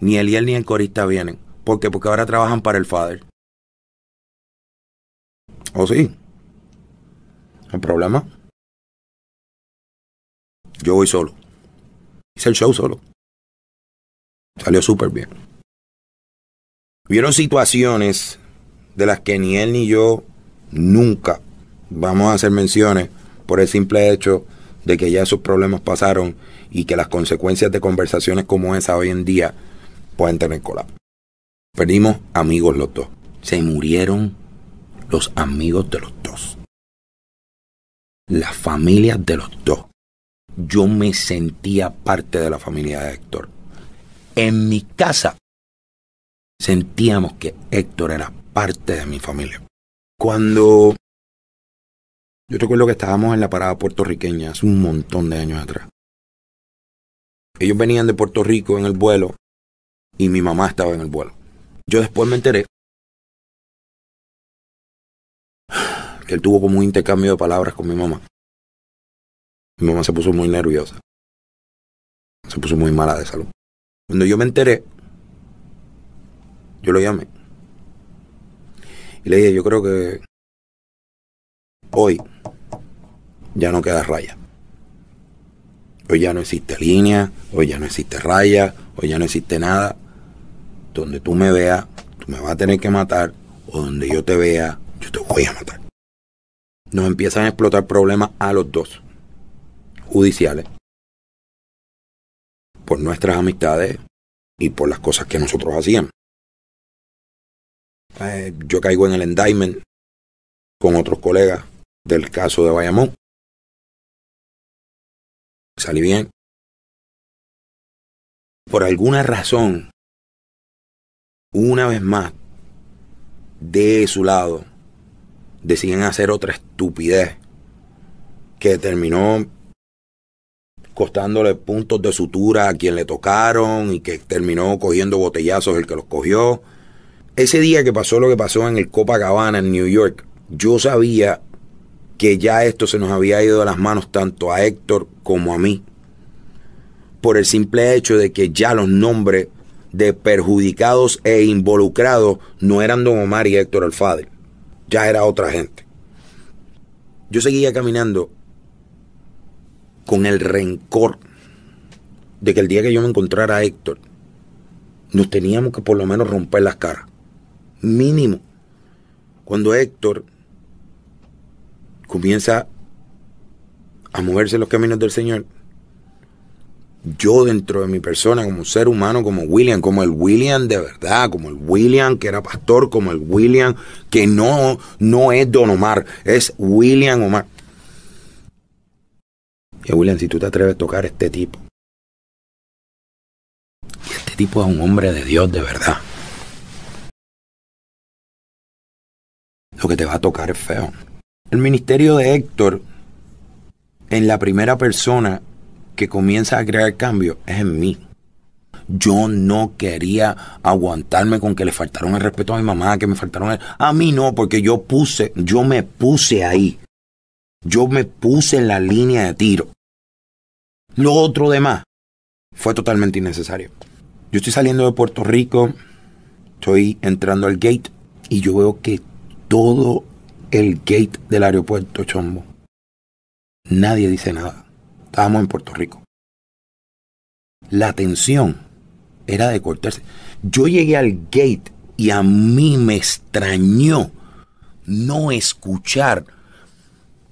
Ni eliel ni el corista vienen. ¿Por qué? Porque ahora trabajan para el father. ¿O sí? ¿El problema? Yo voy solo. Hice el show solo. Salió súper bien. Vieron situaciones de las que ni él ni yo nunca vamos a hacer menciones por el simple hecho de que ya esos problemas pasaron y que las consecuencias de conversaciones como esa hoy en día pueden tener colapso. Perdimos amigos los dos. Se murieron los amigos de los dos. Las familias de los dos. Yo me sentía parte de la familia de Héctor. En mi casa sentíamos que Héctor era parte de mi familia. Cuando... Yo recuerdo que estábamos en la parada puertorriqueña hace un montón de años atrás. Ellos venían de Puerto Rico en el vuelo y mi mamá estaba en el vuelo. Yo después me enteré que él tuvo como un intercambio de palabras con mi mamá. Mi mamá se puso muy nerviosa. Se puso muy mala de salud. Cuando yo me enteré, yo lo llamé. Y le dije, yo creo que hoy ya no queda raya. Hoy ya no existe línea, hoy ya no existe raya, hoy ya no existe nada donde tú me veas, tú me vas a tener que matar, o donde yo te vea, yo te voy a matar. Nos empiezan a explotar problemas a los dos, judiciales, por nuestras amistades y por las cosas que nosotros hacíamos. Eh, yo caigo en el indictment con otros colegas del caso de Bayamón. Salí bien. Por alguna razón, una vez más, de su lado, deciden hacer otra estupidez que terminó costándole puntos de sutura a quien le tocaron y que terminó cogiendo botellazos el que los cogió. Ese día que pasó lo que pasó en el Copacabana en New York, yo sabía que ya esto se nos había ido de las manos tanto a Héctor como a mí. Por el simple hecho de que ya los nombres de perjudicados e involucrados no eran Don Omar y Héctor Alfadre, Ya era otra gente. Yo seguía caminando con el rencor de que el día que yo me encontrara a Héctor, nos teníamos que por lo menos romper las caras. Mínimo. Cuando Héctor comienza a moverse los caminos del Señor, yo dentro de mi persona, como un ser humano, como William, como el William de verdad, como el William que era pastor, como el William que no, no es Don Omar, es William Omar. Y William, si tú te atreves a tocar este tipo, y este tipo es un hombre de Dios de verdad. Lo que te va a tocar es feo. El ministerio de Héctor, en la primera persona, que comienza a crear cambio es en mí. Yo no quería aguantarme con que le faltaron el respeto a mi mamá, que me faltaron el... A mí no, porque yo puse, yo me puse ahí. Yo me puse en la línea de tiro. Lo otro demás fue totalmente innecesario. Yo estoy saliendo de Puerto Rico, estoy entrando al gate y yo veo que todo el gate del aeropuerto, chombo, nadie dice nada. Estábamos en Puerto Rico. La tensión era de cortarse. Yo llegué al gate y a mí me extrañó no escuchar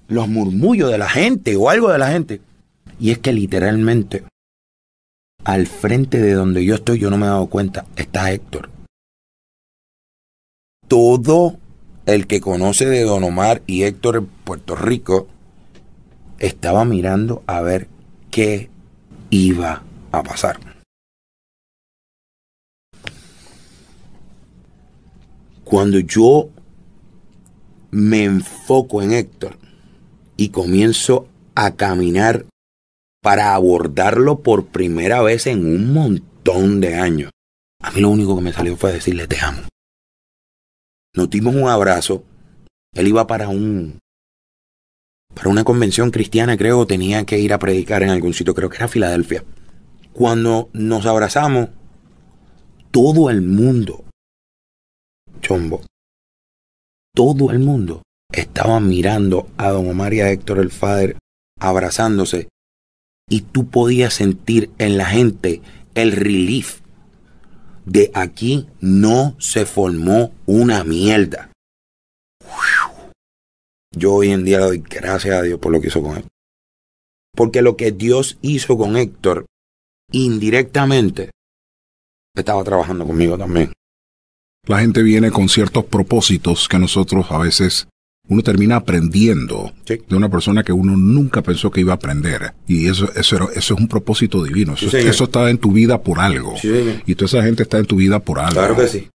los murmullos de la gente o algo de la gente. Y es que literalmente al frente de donde yo estoy, yo no me he dado cuenta, está Héctor. Todo el que conoce de Don Omar y Héctor en Puerto Rico estaba mirando a ver qué iba a pasar. Cuando yo me enfoco en Héctor y comienzo a caminar para abordarlo por primera vez en un montón de años, a mí lo único que me salió fue decirle te amo. Nos dimos un abrazo. Él iba para un para una convención cristiana, creo, tenía que ir a predicar en algún sitio, creo que era Filadelfia. Cuando nos abrazamos, todo el mundo, chombo, todo el mundo estaba mirando a don Omar y a Héctor el Fader abrazándose y tú podías sentir en la gente el relief de aquí no se formó una mierda. Yo hoy en día le doy gracias a Dios por lo que hizo con Héctor. Porque lo que Dios hizo con Héctor, indirectamente, estaba trabajando conmigo también. La gente viene con ciertos propósitos que nosotros a veces uno termina aprendiendo de una persona que uno nunca pensó que iba a aprender. Y eso, eso, eso es un propósito divino. Eso, está en tu vida por algo. y toda esa gente está en tu vida por algo. Claro que sí.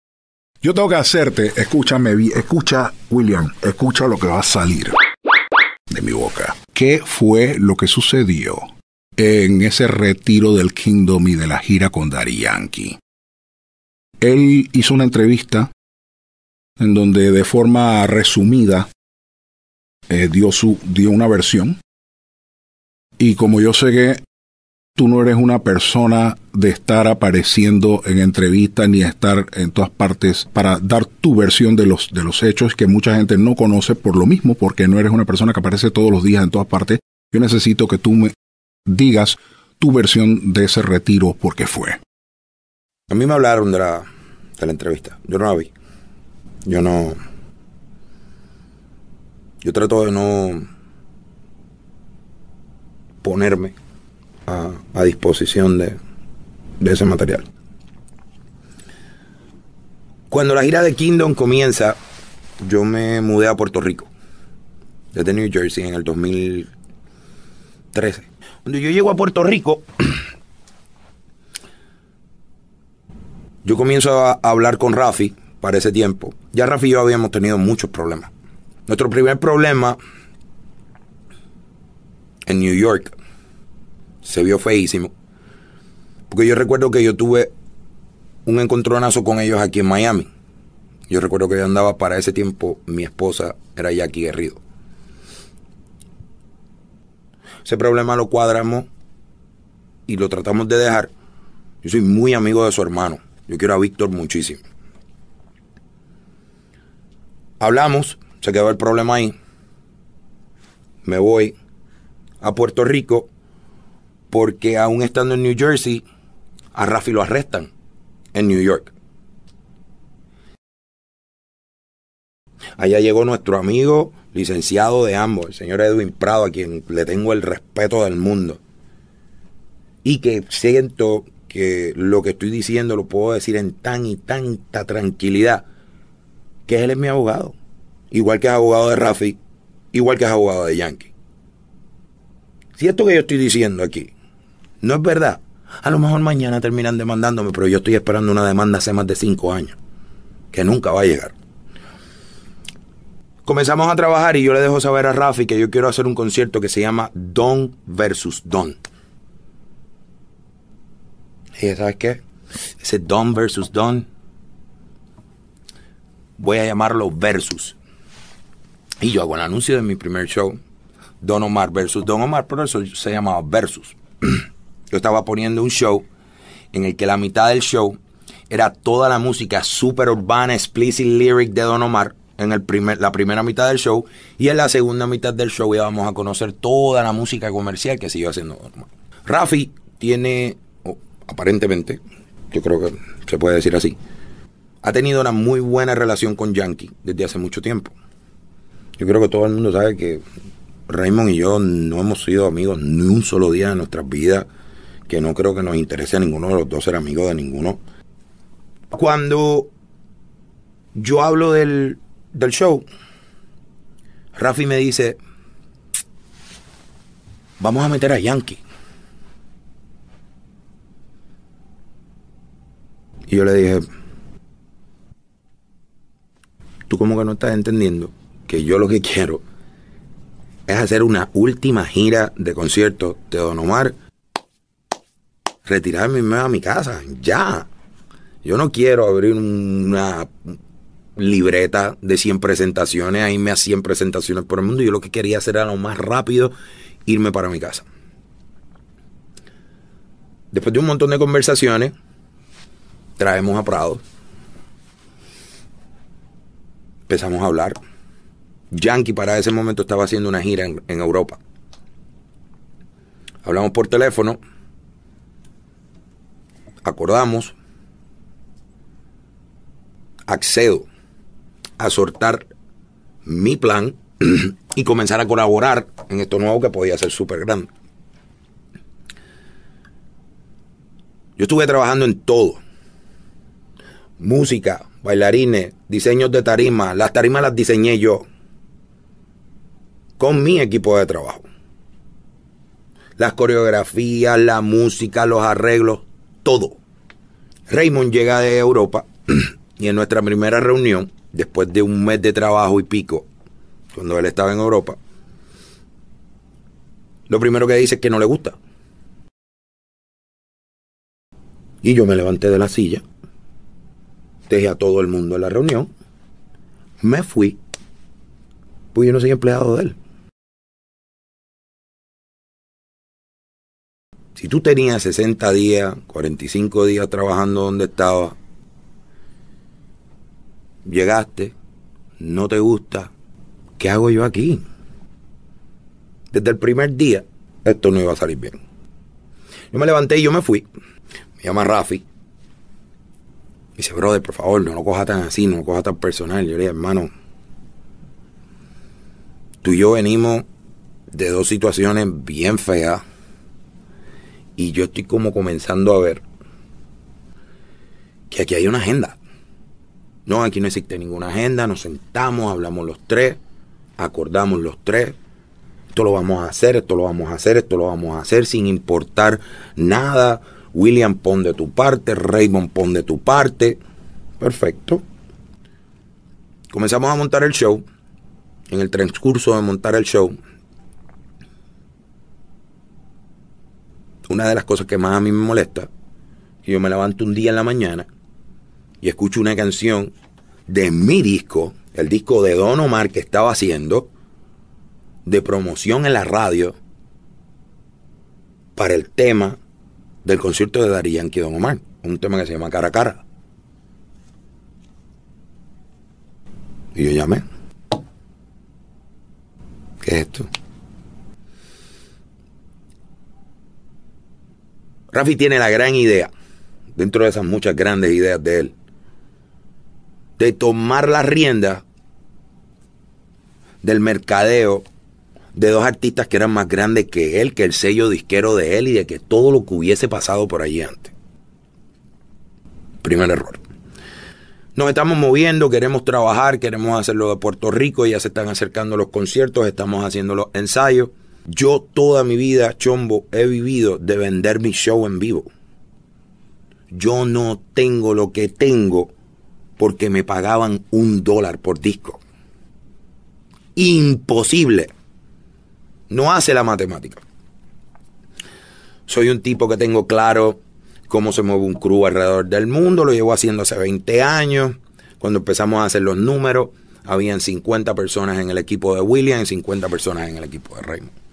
Yo tengo que hacerte, escúchame, escucha William, escucha lo que va a salir de mi boca. ¿Qué fue lo que sucedió en ese retiro del Kingdom y de la gira con Dari Yankee? Él hizo una entrevista en donde de forma resumida eh, dio, su, dio una versión. Y como yo sé que tú no eres una persona de estar apareciendo en entrevistas ni estar en todas partes para dar tu versión de los, de los hechos que mucha gente no conoce por lo mismo, porque no eres una persona que aparece todos los días en todas partes. Yo necesito que tú me digas tu versión de ese retiro, porque fue. A mí me hablaron de la, de la entrevista. Yo no la vi. Yo no. Yo trato de no ponerme a, disposición de, de ese material. Cuando la gira de Kingdom comienza, yo me mudé a Puerto Rico, desde New Jersey en el 2013. Cuando yo llego a Puerto Rico, yo comienzo a hablar con Rafi para ese tiempo. Ya Rafi y yo habíamos tenido muchos problemas. Nuestro primer problema en New York se vio feísimo. Porque yo recuerdo que yo tuve un encontronazo con ellos aquí en Miami. Yo recuerdo que yo andaba para ese tiempo, mi esposa era Jackie Guerrido. Ese problema lo cuadramos y lo tratamos de dejar. Yo soy muy amigo de su hermano. Yo quiero a Víctor muchísimo. Hablamos, se quedó el problema ahí. Me voy a Puerto Rico porque aún estando en New Jersey, a Rafi lo arrestan en New York. Allá llegó nuestro amigo licenciado de ambos, el señor Edwin Prado, a quien le tengo el respeto del mundo. Y que siento que lo que estoy diciendo lo puedo decir en tan y tanta tranquilidad, que él es mi abogado. Igual que es abogado de Rafi, igual que es abogado de Yankee. Si esto que yo estoy diciendo aquí no es verdad. A lo mejor mañana terminan demandándome, pero yo estoy esperando una demanda hace más de cinco años, que nunca va a llegar. Comenzamos a trabajar y yo le dejo saber a Rafi que yo quiero hacer un concierto que se llama Don versus Don. Y ¿sabes qué? Ese Don versus Don, voy a llamarlo versus. Y yo hago el anuncio de mi primer show, Don Omar versus Don Omar, Por eso se llamaba versus. yo estaba poniendo un show en el que la mitad del show era toda la música super urbana, explicit lyric de Don Omar en el primer, la primera mitad del show y en la segunda mitad del show íbamos a conocer toda la música comercial que siguió haciendo Don Omar. Rafi tiene, aparentemente, yo creo que se puede decir así, ha tenido una muy buena relación con Yankee desde hace mucho tiempo. Yo creo que todo el mundo sabe que Raymond y yo no hemos sido amigos ni un solo día de nuestras vidas que no creo que nos interese a ninguno de los dos ser amigos de ninguno. Cuando yo hablo del, del show, Rafi me dice, vamos a meter a Yankee. Y yo le dije, tú como que no estás entendiendo que yo lo que quiero es hacer una última gira de conciertos de Don Omar retirarme a mi casa, ya. Yo no quiero abrir una libreta de 100 presentaciones, a irme a 100 presentaciones por el mundo. Yo lo que quería hacer era lo más rápido, irme para mi casa. Después de un montón de conversaciones, traemos a Prado. Empezamos a hablar. Yankee para ese momento estaba haciendo una gira en Europa. Hablamos por teléfono acordamos, accedo a soltar mi plan y comenzar a colaborar en esto nuevo que podía ser súper grande. Yo estuve trabajando en todo. Música, bailarines, diseños de tarima. Las tarimas las diseñé yo. Con mi equipo de trabajo. Las coreografías, la música, los arreglos, todo. Raymond llega de Europa y en nuestra primera reunión, después de un mes de trabajo y pico, cuando él estaba en Europa, lo primero que dice es que no le gusta. Y yo me levanté de la silla, dejé a todo el mundo en la reunión, me fui, pues yo no soy empleado de él. Si tú tenías 60 días, 45 días trabajando donde estabas, llegaste, no te gusta, ¿qué hago yo aquí? Desde el primer día, esto no iba a salir bien. Yo me levanté y yo me fui. Me llama Rafi. dice, brother, por favor, no lo coja tan así, no lo coja tan personal. Yo le dije, hermano, tú y yo venimos de dos situaciones bien feas y yo estoy como comenzando a ver que aquí hay una agenda. No, aquí no existe ninguna agenda, nos sentamos, hablamos los tres, acordamos los tres, esto lo vamos a hacer, esto lo vamos a hacer, esto lo vamos a hacer, sin importar nada. William, pon de tu parte, Raymond, pon de tu parte. Perfecto. Comenzamos a montar el show. En el transcurso de montar el show, una de las cosas que más a mí me molesta, que yo me levanto un día en la mañana y escucho una canción de mi disco, el disco de Don Omar que estaba haciendo, de promoción en la radio para el tema del concierto de Darían y Don Omar, un tema que se llama Cara a Cara. Y yo llamé. ¿Qué es esto? Rafi tiene la gran idea, dentro de esas muchas grandes ideas de él, de tomar la rienda del mercadeo de dos artistas que eran más grandes que él, que el sello disquero de él y de que todo lo que hubiese pasado por allí antes. Primer error. Nos estamos moviendo, queremos trabajar, queremos hacerlo de Puerto Rico, ya se están acercando los conciertos, estamos haciendo los ensayos. Yo toda mi vida, chombo, he vivido de vender mi show en vivo. Yo no tengo lo que tengo porque me pagaban un dólar por disco. Imposible. No hace la matemática. Soy un tipo que tengo claro cómo se mueve un crew alrededor del mundo. Lo llevo haciendo hace 20 años. Cuando empezamos a hacer los números, habían 50 personas en el equipo de William y 50 personas en el equipo de Raymond.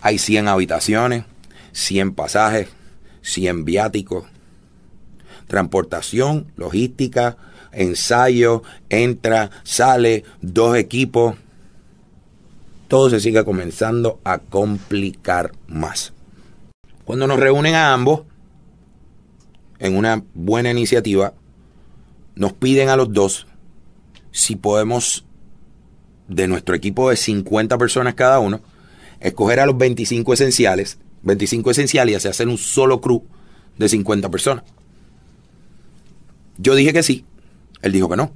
Hay 100 habitaciones, 100 pasajes, 100 viáticos, transportación, logística, ensayo, entra, sale, dos equipos. Todo se sigue comenzando a complicar más. Cuando nos reúnen a ambos en una buena iniciativa, nos piden a los dos si podemos, de nuestro equipo de 50 personas cada uno, escoger a los 25 esenciales, 25 esenciales y hacer, un solo crew de 50 personas. Yo dije que sí, él dijo que no.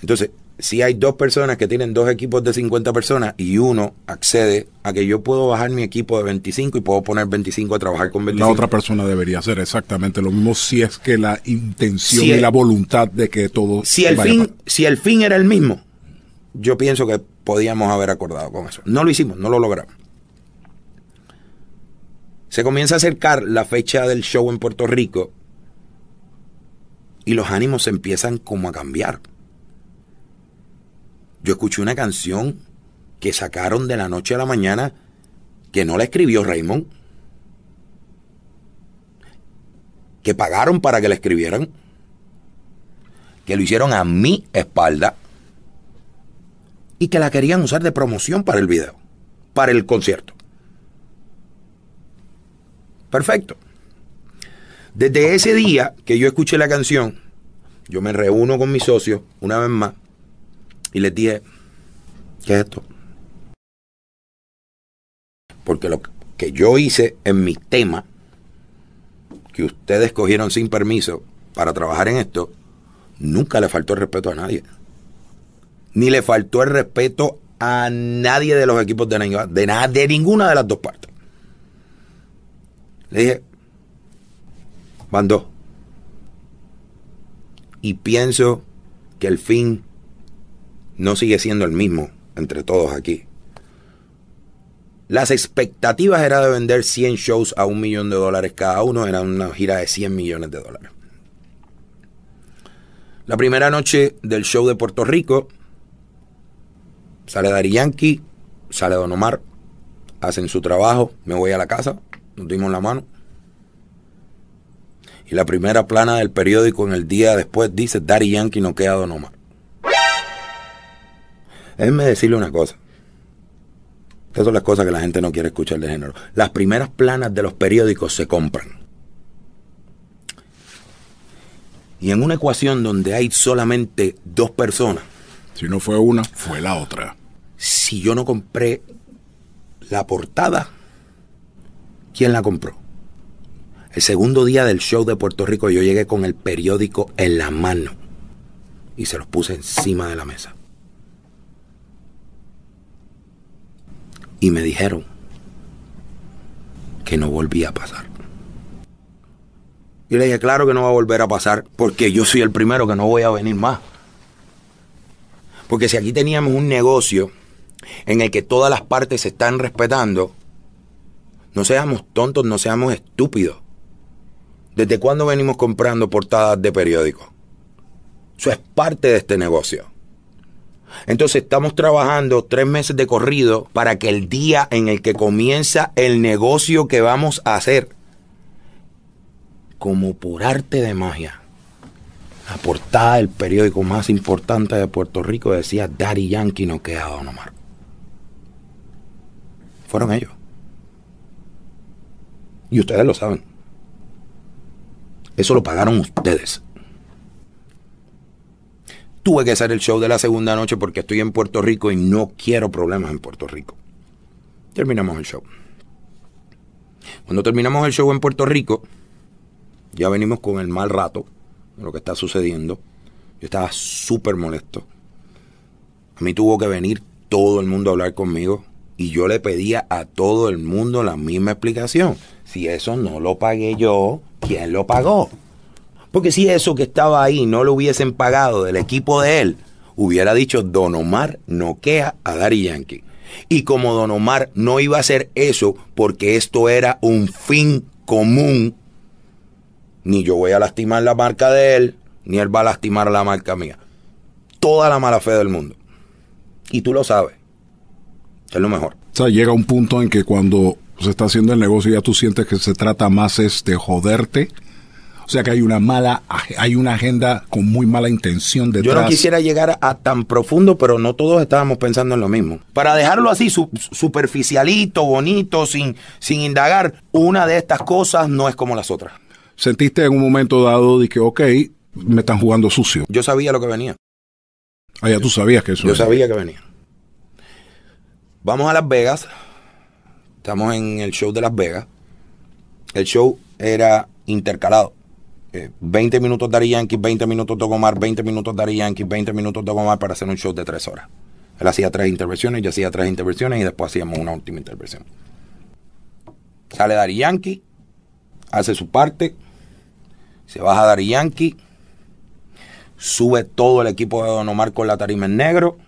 Entonces, si hay dos personas que tienen dos equipos de 50 personas y uno accede a que yo puedo bajar mi equipo de 25 y puedo poner 25 a trabajar con 25. La otra persona debería hacer exactamente lo mismo si es que la intención y la voluntad de que todo... Si el, fin, si el fin era el mismo, yo pienso que podíamos haber acordado con eso. No lo hicimos, no lo logramos. Se comienza a acercar la fecha del show en Puerto Rico y los ánimos se empiezan como a cambiar. Yo escuché una canción que sacaron de la noche a la mañana que no la escribió Raymond, que pagaron para que la escribieran, que lo hicieron a mi espalda y que la querían usar de promoción para el video, para el concierto. Perfecto. Desde ese día que yo escuché la canción, yo me reúno con mis socios una vez más y les dije, ¿qué es esto? Porque lo que yo hice en mi tema, que ustedes cogieron sin permiso para trabajar en esto, nunca le faltó respeto a nadie ni le faltó el respeto a nadie de los equipos de la de, nada, de ninguna de las dos partes. Le dije, mandó. Y pienso que el fin no sigue siendo el mismo entre todos aquí. Las expectativas era de vender 100 shows a un millón de dólares cada uno, era una gira de 100 millones de dólares. La primera noche del show de Puerto Rico, sale Dari Yankee, sale Don Omar, hacen su trabajo, me voy a la casa, nos dimos la mano. Y la primera plana del periódico en el día después dice, Dari Yankee no queda Don Omar. Déjenme decirle una cosa. Estas son las cosas que la gente no quiere escuchar de género. Las primeras planas de los periódicos se compran. Y en una ecuación donde hay solamente dos personas. Si no fue una, fue la otra si yo no compré la portada, ¿quién la compró? El segundo día del show de Puerto Rico yo llegué con el periódico en la mano y se los puse encima de la mesa. Y me dijeron que no volvía a pasar. Y le dije, claro que no va a volver a pasar porque yo soy el primero que no voy a venir más. Porque si aquí teníamos un negocio en el que todas las partes se están respetando, no seamos tontos, no seamos estúpidos. ¿Desde cuándo venimos comprando portadas de periódicos? Eso es parte de este negocio. Entonces estamos trabajando tres meses de corrido para que el día en el que comienza el negocio que vamos a hacer, como por arte de magia, la portada del periódico más importante de Puerto Rico decía Daddy Yankee no queda Don Omar fueron ellos. Y ustedes lo saben. Eso lo pagaron ustedes. Tuve que hacer el show de la segunda noche porque estoy en Puerto Rico y no quiero problemas en Puerto Rico. Terminamos el show. Cuando terminamos el show en Puerto Rico, ya venimos con el mal rato de lo que está sucediendo. Yo estaba súper molesto. A mí tuvo que venir todo el mundo a hablar conmigo y yo le pedía a todo el mundo la misma explicación. Si eso no lo pagué yo, ¿quién lo pagó? Porque si eso que estaba ahí no lo hubiesen pagado del equipo de él, hubiera dicho Don Omar noquea a Dari Yankee. Y como Don Omar no iba a hacer eso porque esto era un fin común, ni yo voy a lastimar la marca de él, ni él va a lastimar la marca mía. Toda la mala fe del mundo. Y tú lo sabes. Es lo mejor. O sea, llega un punto en que cuando se está haciendo el negocio ya tú sientes que se trata más este joderte. O sea que hay una mala, hay una agenda con muy mala intención de Yo no quisiera llegar a tan profundo, pero no todos estábamos pensando en lo mismo. Para dejarlo así, superficialito, bonito, sin, sin indagar, una de estas cosas no es como las otras. Sentiste en un momento dado de que, ok, me están jugando sucio. Yo sabía lo que venía. Ah, ya tú sabías que eso Yo sabía que venía. Vamos a Las Vegas. Estamos en el show de Las Vegas. El show era intercalado. 20 eh, minutos Dari Yankee, 20 minutos de 20 minutos Dari Yankee, 20 minutos de Omar para hacer un show de 3 horas. Él hacía tres intervenciones, yo hacía tres intervenciones y después hacíamos una última intervención. Sale Dari Yankee, hace su parte, se baja Dari Yankee, sube todo el equipo de Don Omar con la tarima en negro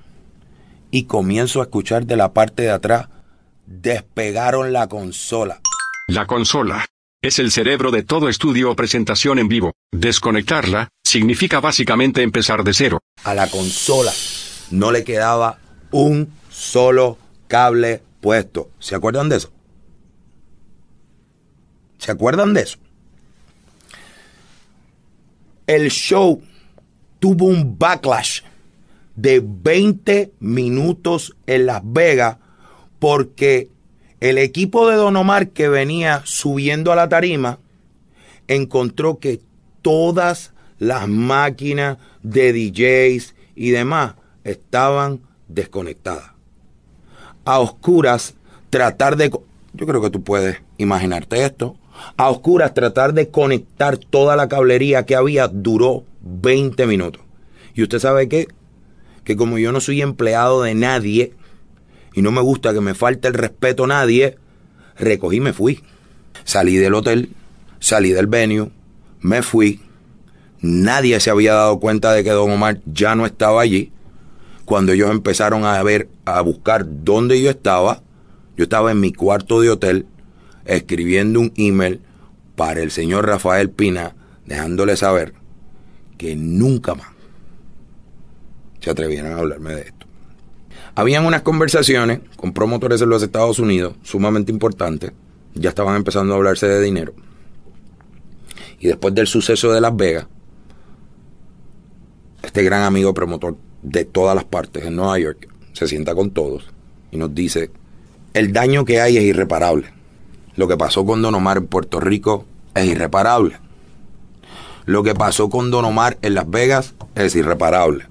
y comienzo a escuchar de la parte de atrás, despegaron la consola. La consola. Es el cerebro de todo estudio o presentación en vivo. Desconectarla significa básicamente empezar de cero. A la consola no le quedaba un solo cable puesto. ¿Se acuerdan de eso? ¿Se acuerdan de eso? El show tuvo un backlash de 20 minutos en Las Vegas porque el equipo de Don Omar que venía subiendo a la tarima encontró que todas las máquinas de DJs y demás estaban desconectadas. A oscuras tratar de... Yo creo que tú puedes imaginarte esto. A oscuras tratar de conectar toda la cablería que había duró 20 minutos. Y usted sabe que que como yo no soy empleado de nadie y no me gusta que me falte el respeto a nadie, recogí y me fui. Salí del hotel, salí del venue, me fui. Nadie se había dado cuenta de que Don Omar ya no estaba allí. Cuando ellos empezaron a ver, a buscar dónde yo estaba, yo estaba en mi cuarto de hotel escribiendo un email para el señor Rafael Pina, dejándole saber que nunca más se atrevieran a hablarme de esto. Habían unas conversaciones con promotores en los Estados Unidos sumamente importantes. Ya estaban empezando a hablarse de dinero. Y después del suceso de Las Vegas, este gran amigo promotor de todas las partes en Nueva York se sienta con todos y nos dice, el daño que hay es irreparable. Lo que pasó con Don Omar en Puerto Rico es irreparable. Lo que pasó con Don Omar en Las Vegas es irreparable.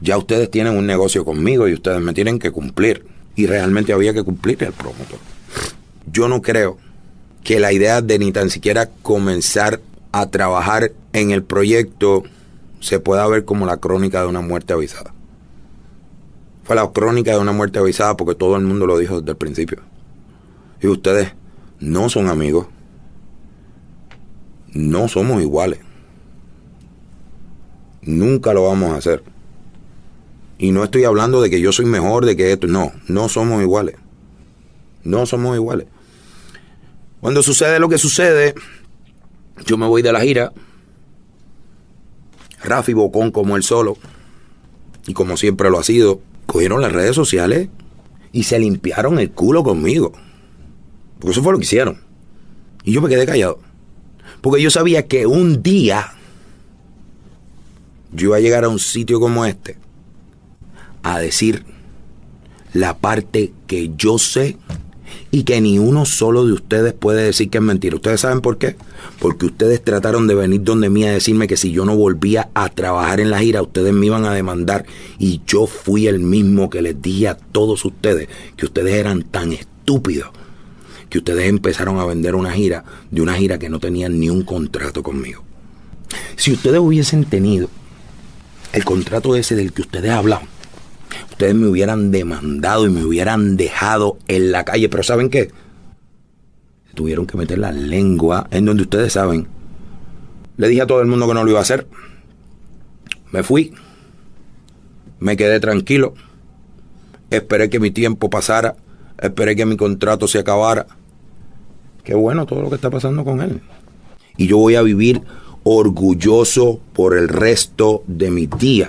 Ya ustedes tienen un negocio conmigo y ustedes me tienen que cumplir. Y realmente había que cumplir el promotor. Yo no creo que la idea de ni tan siquiera comenzar a trabajar en el proyecto se pueda ver como la crónica de una muerte avisada. Fue la crónica de una muerte avisada porque todo el mundo lo dijo desde el principio. Y ustedes no son amigos. No somos iguales. Nunca lo vamos a hacer. Y no estoy hablando de que yo soy mejor, de que esto. No, no somos iguales. No somos iguales. Cuando sucede lo que sucede, yo me voy de la gira. Rafi Bocón como él solo, y como siempre lo ha sido, cogieron las redes sociales y se limpiaron el culo conmigo. Porque eso fue lo que hicieron. Y yo me quedé callado. Porque yo sabía que un día yo iba a llegar a un sitio como este a decir la parte que yo sé y que ni uno solo de ustedes puede decir que es mentira. ¿Ustedes saben por qué? Porque ustedes trataron de venir donde mí a decirme que si yo no volvía a trabajar en la gira, ustedes me iban a demandar. Y yo fui el mismo que les dije a todos ustedes que ustedes eran tan estúpidos que ustedes empezaron a vender una gira de una gira que no tenían ni un contrato conmigo. Si ustedes hubiesen tenido el contrato ese del que ustedes hablan. Ustedes me hubieran demandado y me hubieran dejado en la calle, pero ¿saben qué? tuvieron que meter la lengua en donde ustedes saben. Le dije a todo el mundo que no lo iba a hacer. Me fui. Me quedé tranquilo. Esperé que mi tiempo pasara. Esperé que mi contrato se acabara. Qué bueno todo lo que está pasando con él. Y yo voy a vivir orgulloso por el resto de mi día.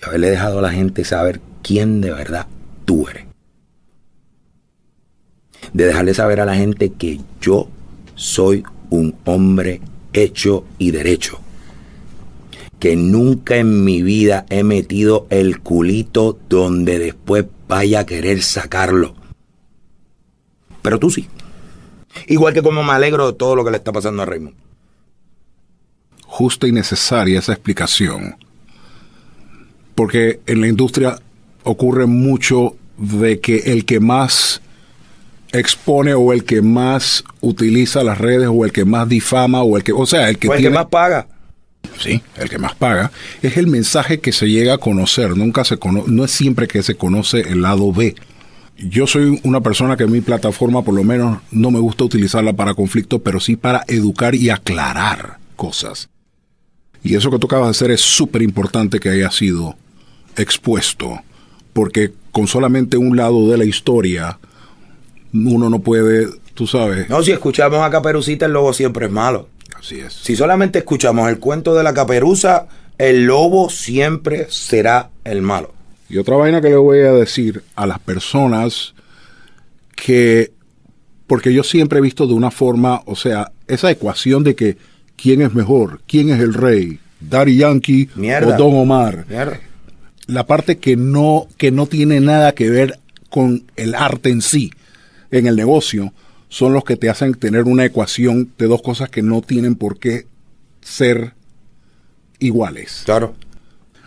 De haberle dejado a la gente saber quién de verdad tú eres. De dejarle saber a la gente que yo soy un hombre hecho y derecho. Que nunca en mi vida he metido el culito donde después vaya a querer sacarlo. Pero tú sí. Igual que como me alegro de todo lo que le está pasando a Raymond. Justa y necesaria esa explicación porque en la industria ocurre mucho de que el que más expone o el que más utiliza las redes o el que más difama o el que, o sea, el que, más paga. Sí, el que más paga es el mensaje que se llega a conocer, nunca se cono, no es siempre que se conoce el lado B. Yo soy una persona que mi plataforma por lo menos no me gusta utilizarla para conflicto, pero sí para educar y aclarar cosas. Y eso que tú de hacer es súper importante que haya sido expuesto, porque con solamente un lado de la historia uno no puede, tú sabes. No, si escuchamos a Caperucita, el lobo siempre es malo. Así es. Si solamente escuchamos el cuento de la Caperuza, el lobo siempre será el malo. Y otra vaina que le voy a decir a las personas que, porque yo siempre he visto de una forma, o sea, esa ecuación de que quién es mejor, quién es el rey, Daddy Yankee o Don Omar la parte que no, que no tiene nada que ver con el arte en sí, en el negocio, son los que te hacen tener una ecuación de dos cosas que no tienen por qué ser iguales. Claro.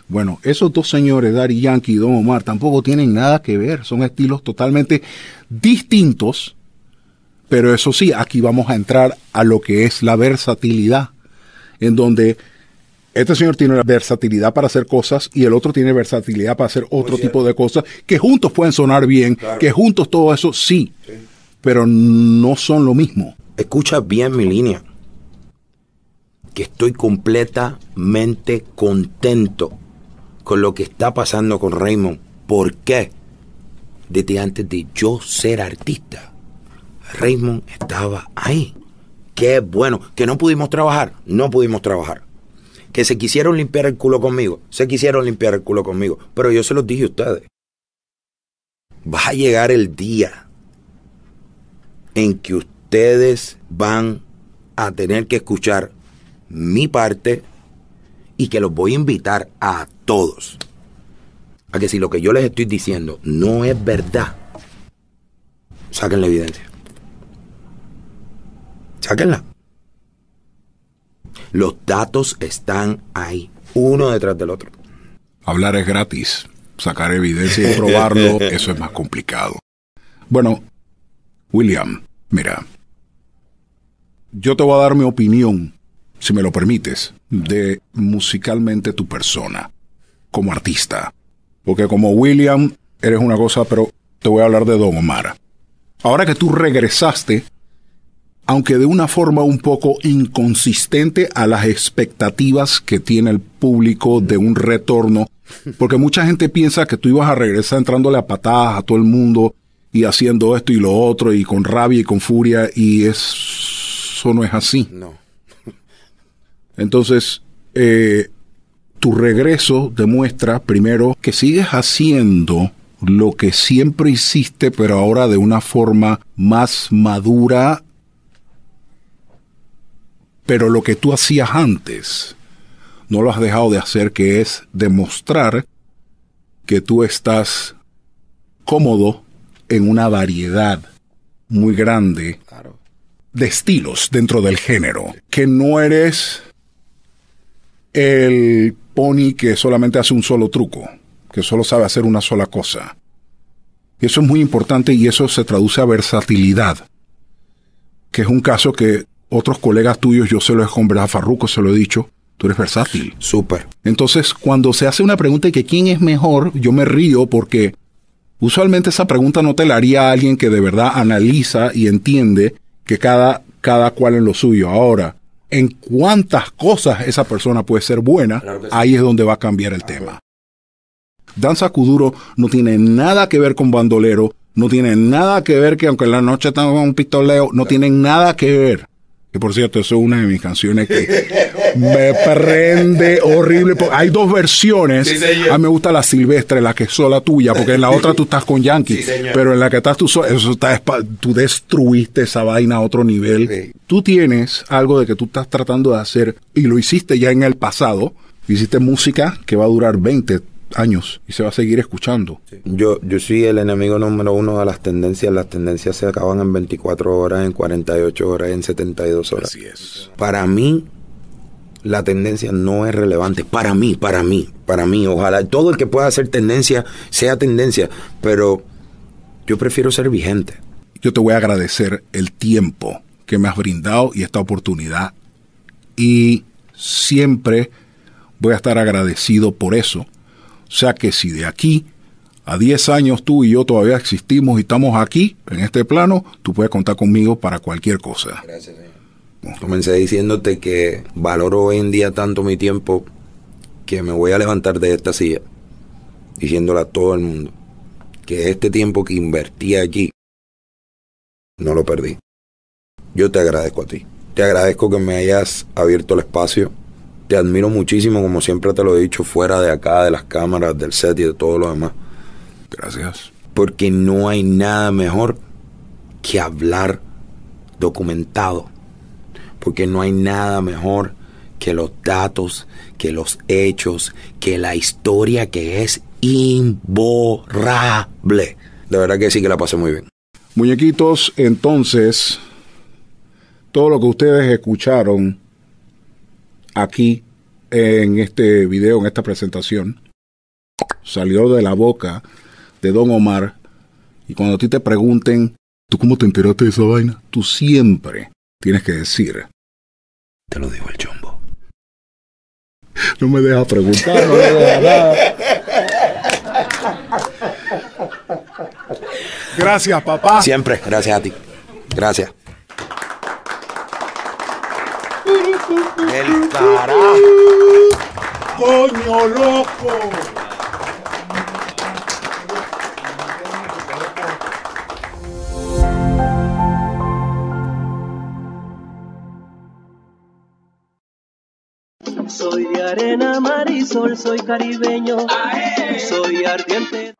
Bueno, esos dos señores, Dari Yankee y Don Omar, tampoco tienen nada que ver. Son estilos totalmente distintos. Pero eso sí, aquí vamos a entrar a lo que es la versatilidad, en donde este señor tiene la versatilidad para hacer cosas y el otro tiene versatilidad para hacer otro tipo de cosas que juntos pueden sonar bien, que juntos todo eso sí, pero no son lo mismo. Escucha bien mi línea, que estoy completamente contento con lo que está pasando con Raymond. ¿Por qué? Desde antes de yo ser artista, Raymond estaba ahí. Qué bueno, que no pudimos trabajar, no pudimos trabajar que se quisieron limpiar el culo conmigo, se quisieron limpiar el culo conmigo, pero yo se los dije a ustedes. Va a llegar el día en que ustedes van a tener que escuchar mi parte y que los voy a invitar a todos a que si lo que yo les estoy diciendo no es verdad, saquen la evidencia. Sáquenla. Los datos están ahí, uno detrás del otro. Hablar es gratis, sacar evidencia y probarlo, eso es más complicado. Bueno, William, mira, yo te voy a dar mi opinión, si me lo permites, de musicalmente tu persona, como artista. Porque como William eres una cosa, pero te voy a hablar de Don Omar. Ahora que tú regresaste aunque de una forma un poco inconsistente a las expectativas que tiene el público de un retorno, porque mucha gente piensa que tú ibas a regresar entrándole a patadas a todo el mundo y haciendo esto y lo otro y con rabia y con furia y eso no es así. No. Entonces, eh, tu regreso demuestra primero que sigues haciendo lo que siempre hiciste, pero ahora de una forma más madura, pero lo que tú hacías antes, no lo has dejado de hacer, que es demostrar que tú estás cómodo en una variedad muy grande de estilos dentro del género. Que no eres el pony que solamente hace un solo truco, que solo sabe hacer una sola cosa. Eso es muy importante y eso se traduce a versatilidad, que es un caso que otros colegas tuyos, yo se lo he conversado a Farruco, se lo he dicho, tú eres versátil. Súper. Entonces, cuando se hace una pregunta de que quién es mejor, yo me río porque usualmente esa pregunta no te la haría alguien que de verdad analiza y entiende que cada, cada cual es lo suyo. Ahora, en cuántas cosas esa persona puede ser buena, ahí es donde va a cambiar el tema. Danza Cuduro no tiene nada que ver con bandolero, no tiene nada que ver que aunque en la noche tengan un pistoleo, no tiene tienen nada que ver. Que por cierto, eso es una de mis canciones que me prende horrible. Hay dos versiones. a mí me gusta la silvestre, la que es sola tuya, porque en la otra tú estás con Yankee. pero en la que estás tú solo, está, tú destruiste esa vaina a otro nivel. Tú tienes algo de que tú estás tratando de hacer y lo hiciste ya en el pasado. Hiciste música que va a durar 20, años y se va a seguir escuchando. Yo, yo soy el enemigo número uno de las tendencias. Las tendencias se acaban en 24 horas, en 48 horas, en 72 horas. Así es. Para mí, la tendencia no es relevante. Para mí, para mí, para mí. Ojalá todo el que pueda hacer tendencia sea tendencia, pero yo prefiero ser vigente. Yo te voy a agradecer el tiempo que me has brindado y esta oportunidad. Y siempre voy a estar agradecido por eso o sea que si de aquí a 10 años tú y yo todavía existimos y estamos aquí, en este plano, tú puedes contar conmigo para cualquier cosa. Gracias, señor. Comencé diciéndote que valoro hoy en día tanto mi tiempo que me voy a levantar de esta silla, diciéndole a todo el mundo que este tiempo que invertí aquí no lo perdí. Yo te agradezco a ti. Te agradezco que me hayas abierto el espacio te admiro muchísimo, como siempre te lo he dicho, fuera de acá, de las cámaras, del set y de todo lo demás. Gracias. Porque no hay nada mejor que hablar documentado. Porque no hay nada mejor que los datos, que los hechos, que la historia que es imborrable. De verdad que sí que la pasé muy bien. Muñequitos, entonces, todo lo que ustedes escucharon aquí en este video, en esta presentación, salió de la boca de Don Omar. Y cuando a ti te pregunten, ¿tú cómo te enteraste de esa vaina? Tú siempre tienes que decir, te lo digo el chombo. No me dejas preguntar, no me nada. Gracias, papá. Siempre, gracias a ti. Gracias. El carajo! ¡Coño loco! Soy de arena, mar y sol, soy caribeño, soy ardiente.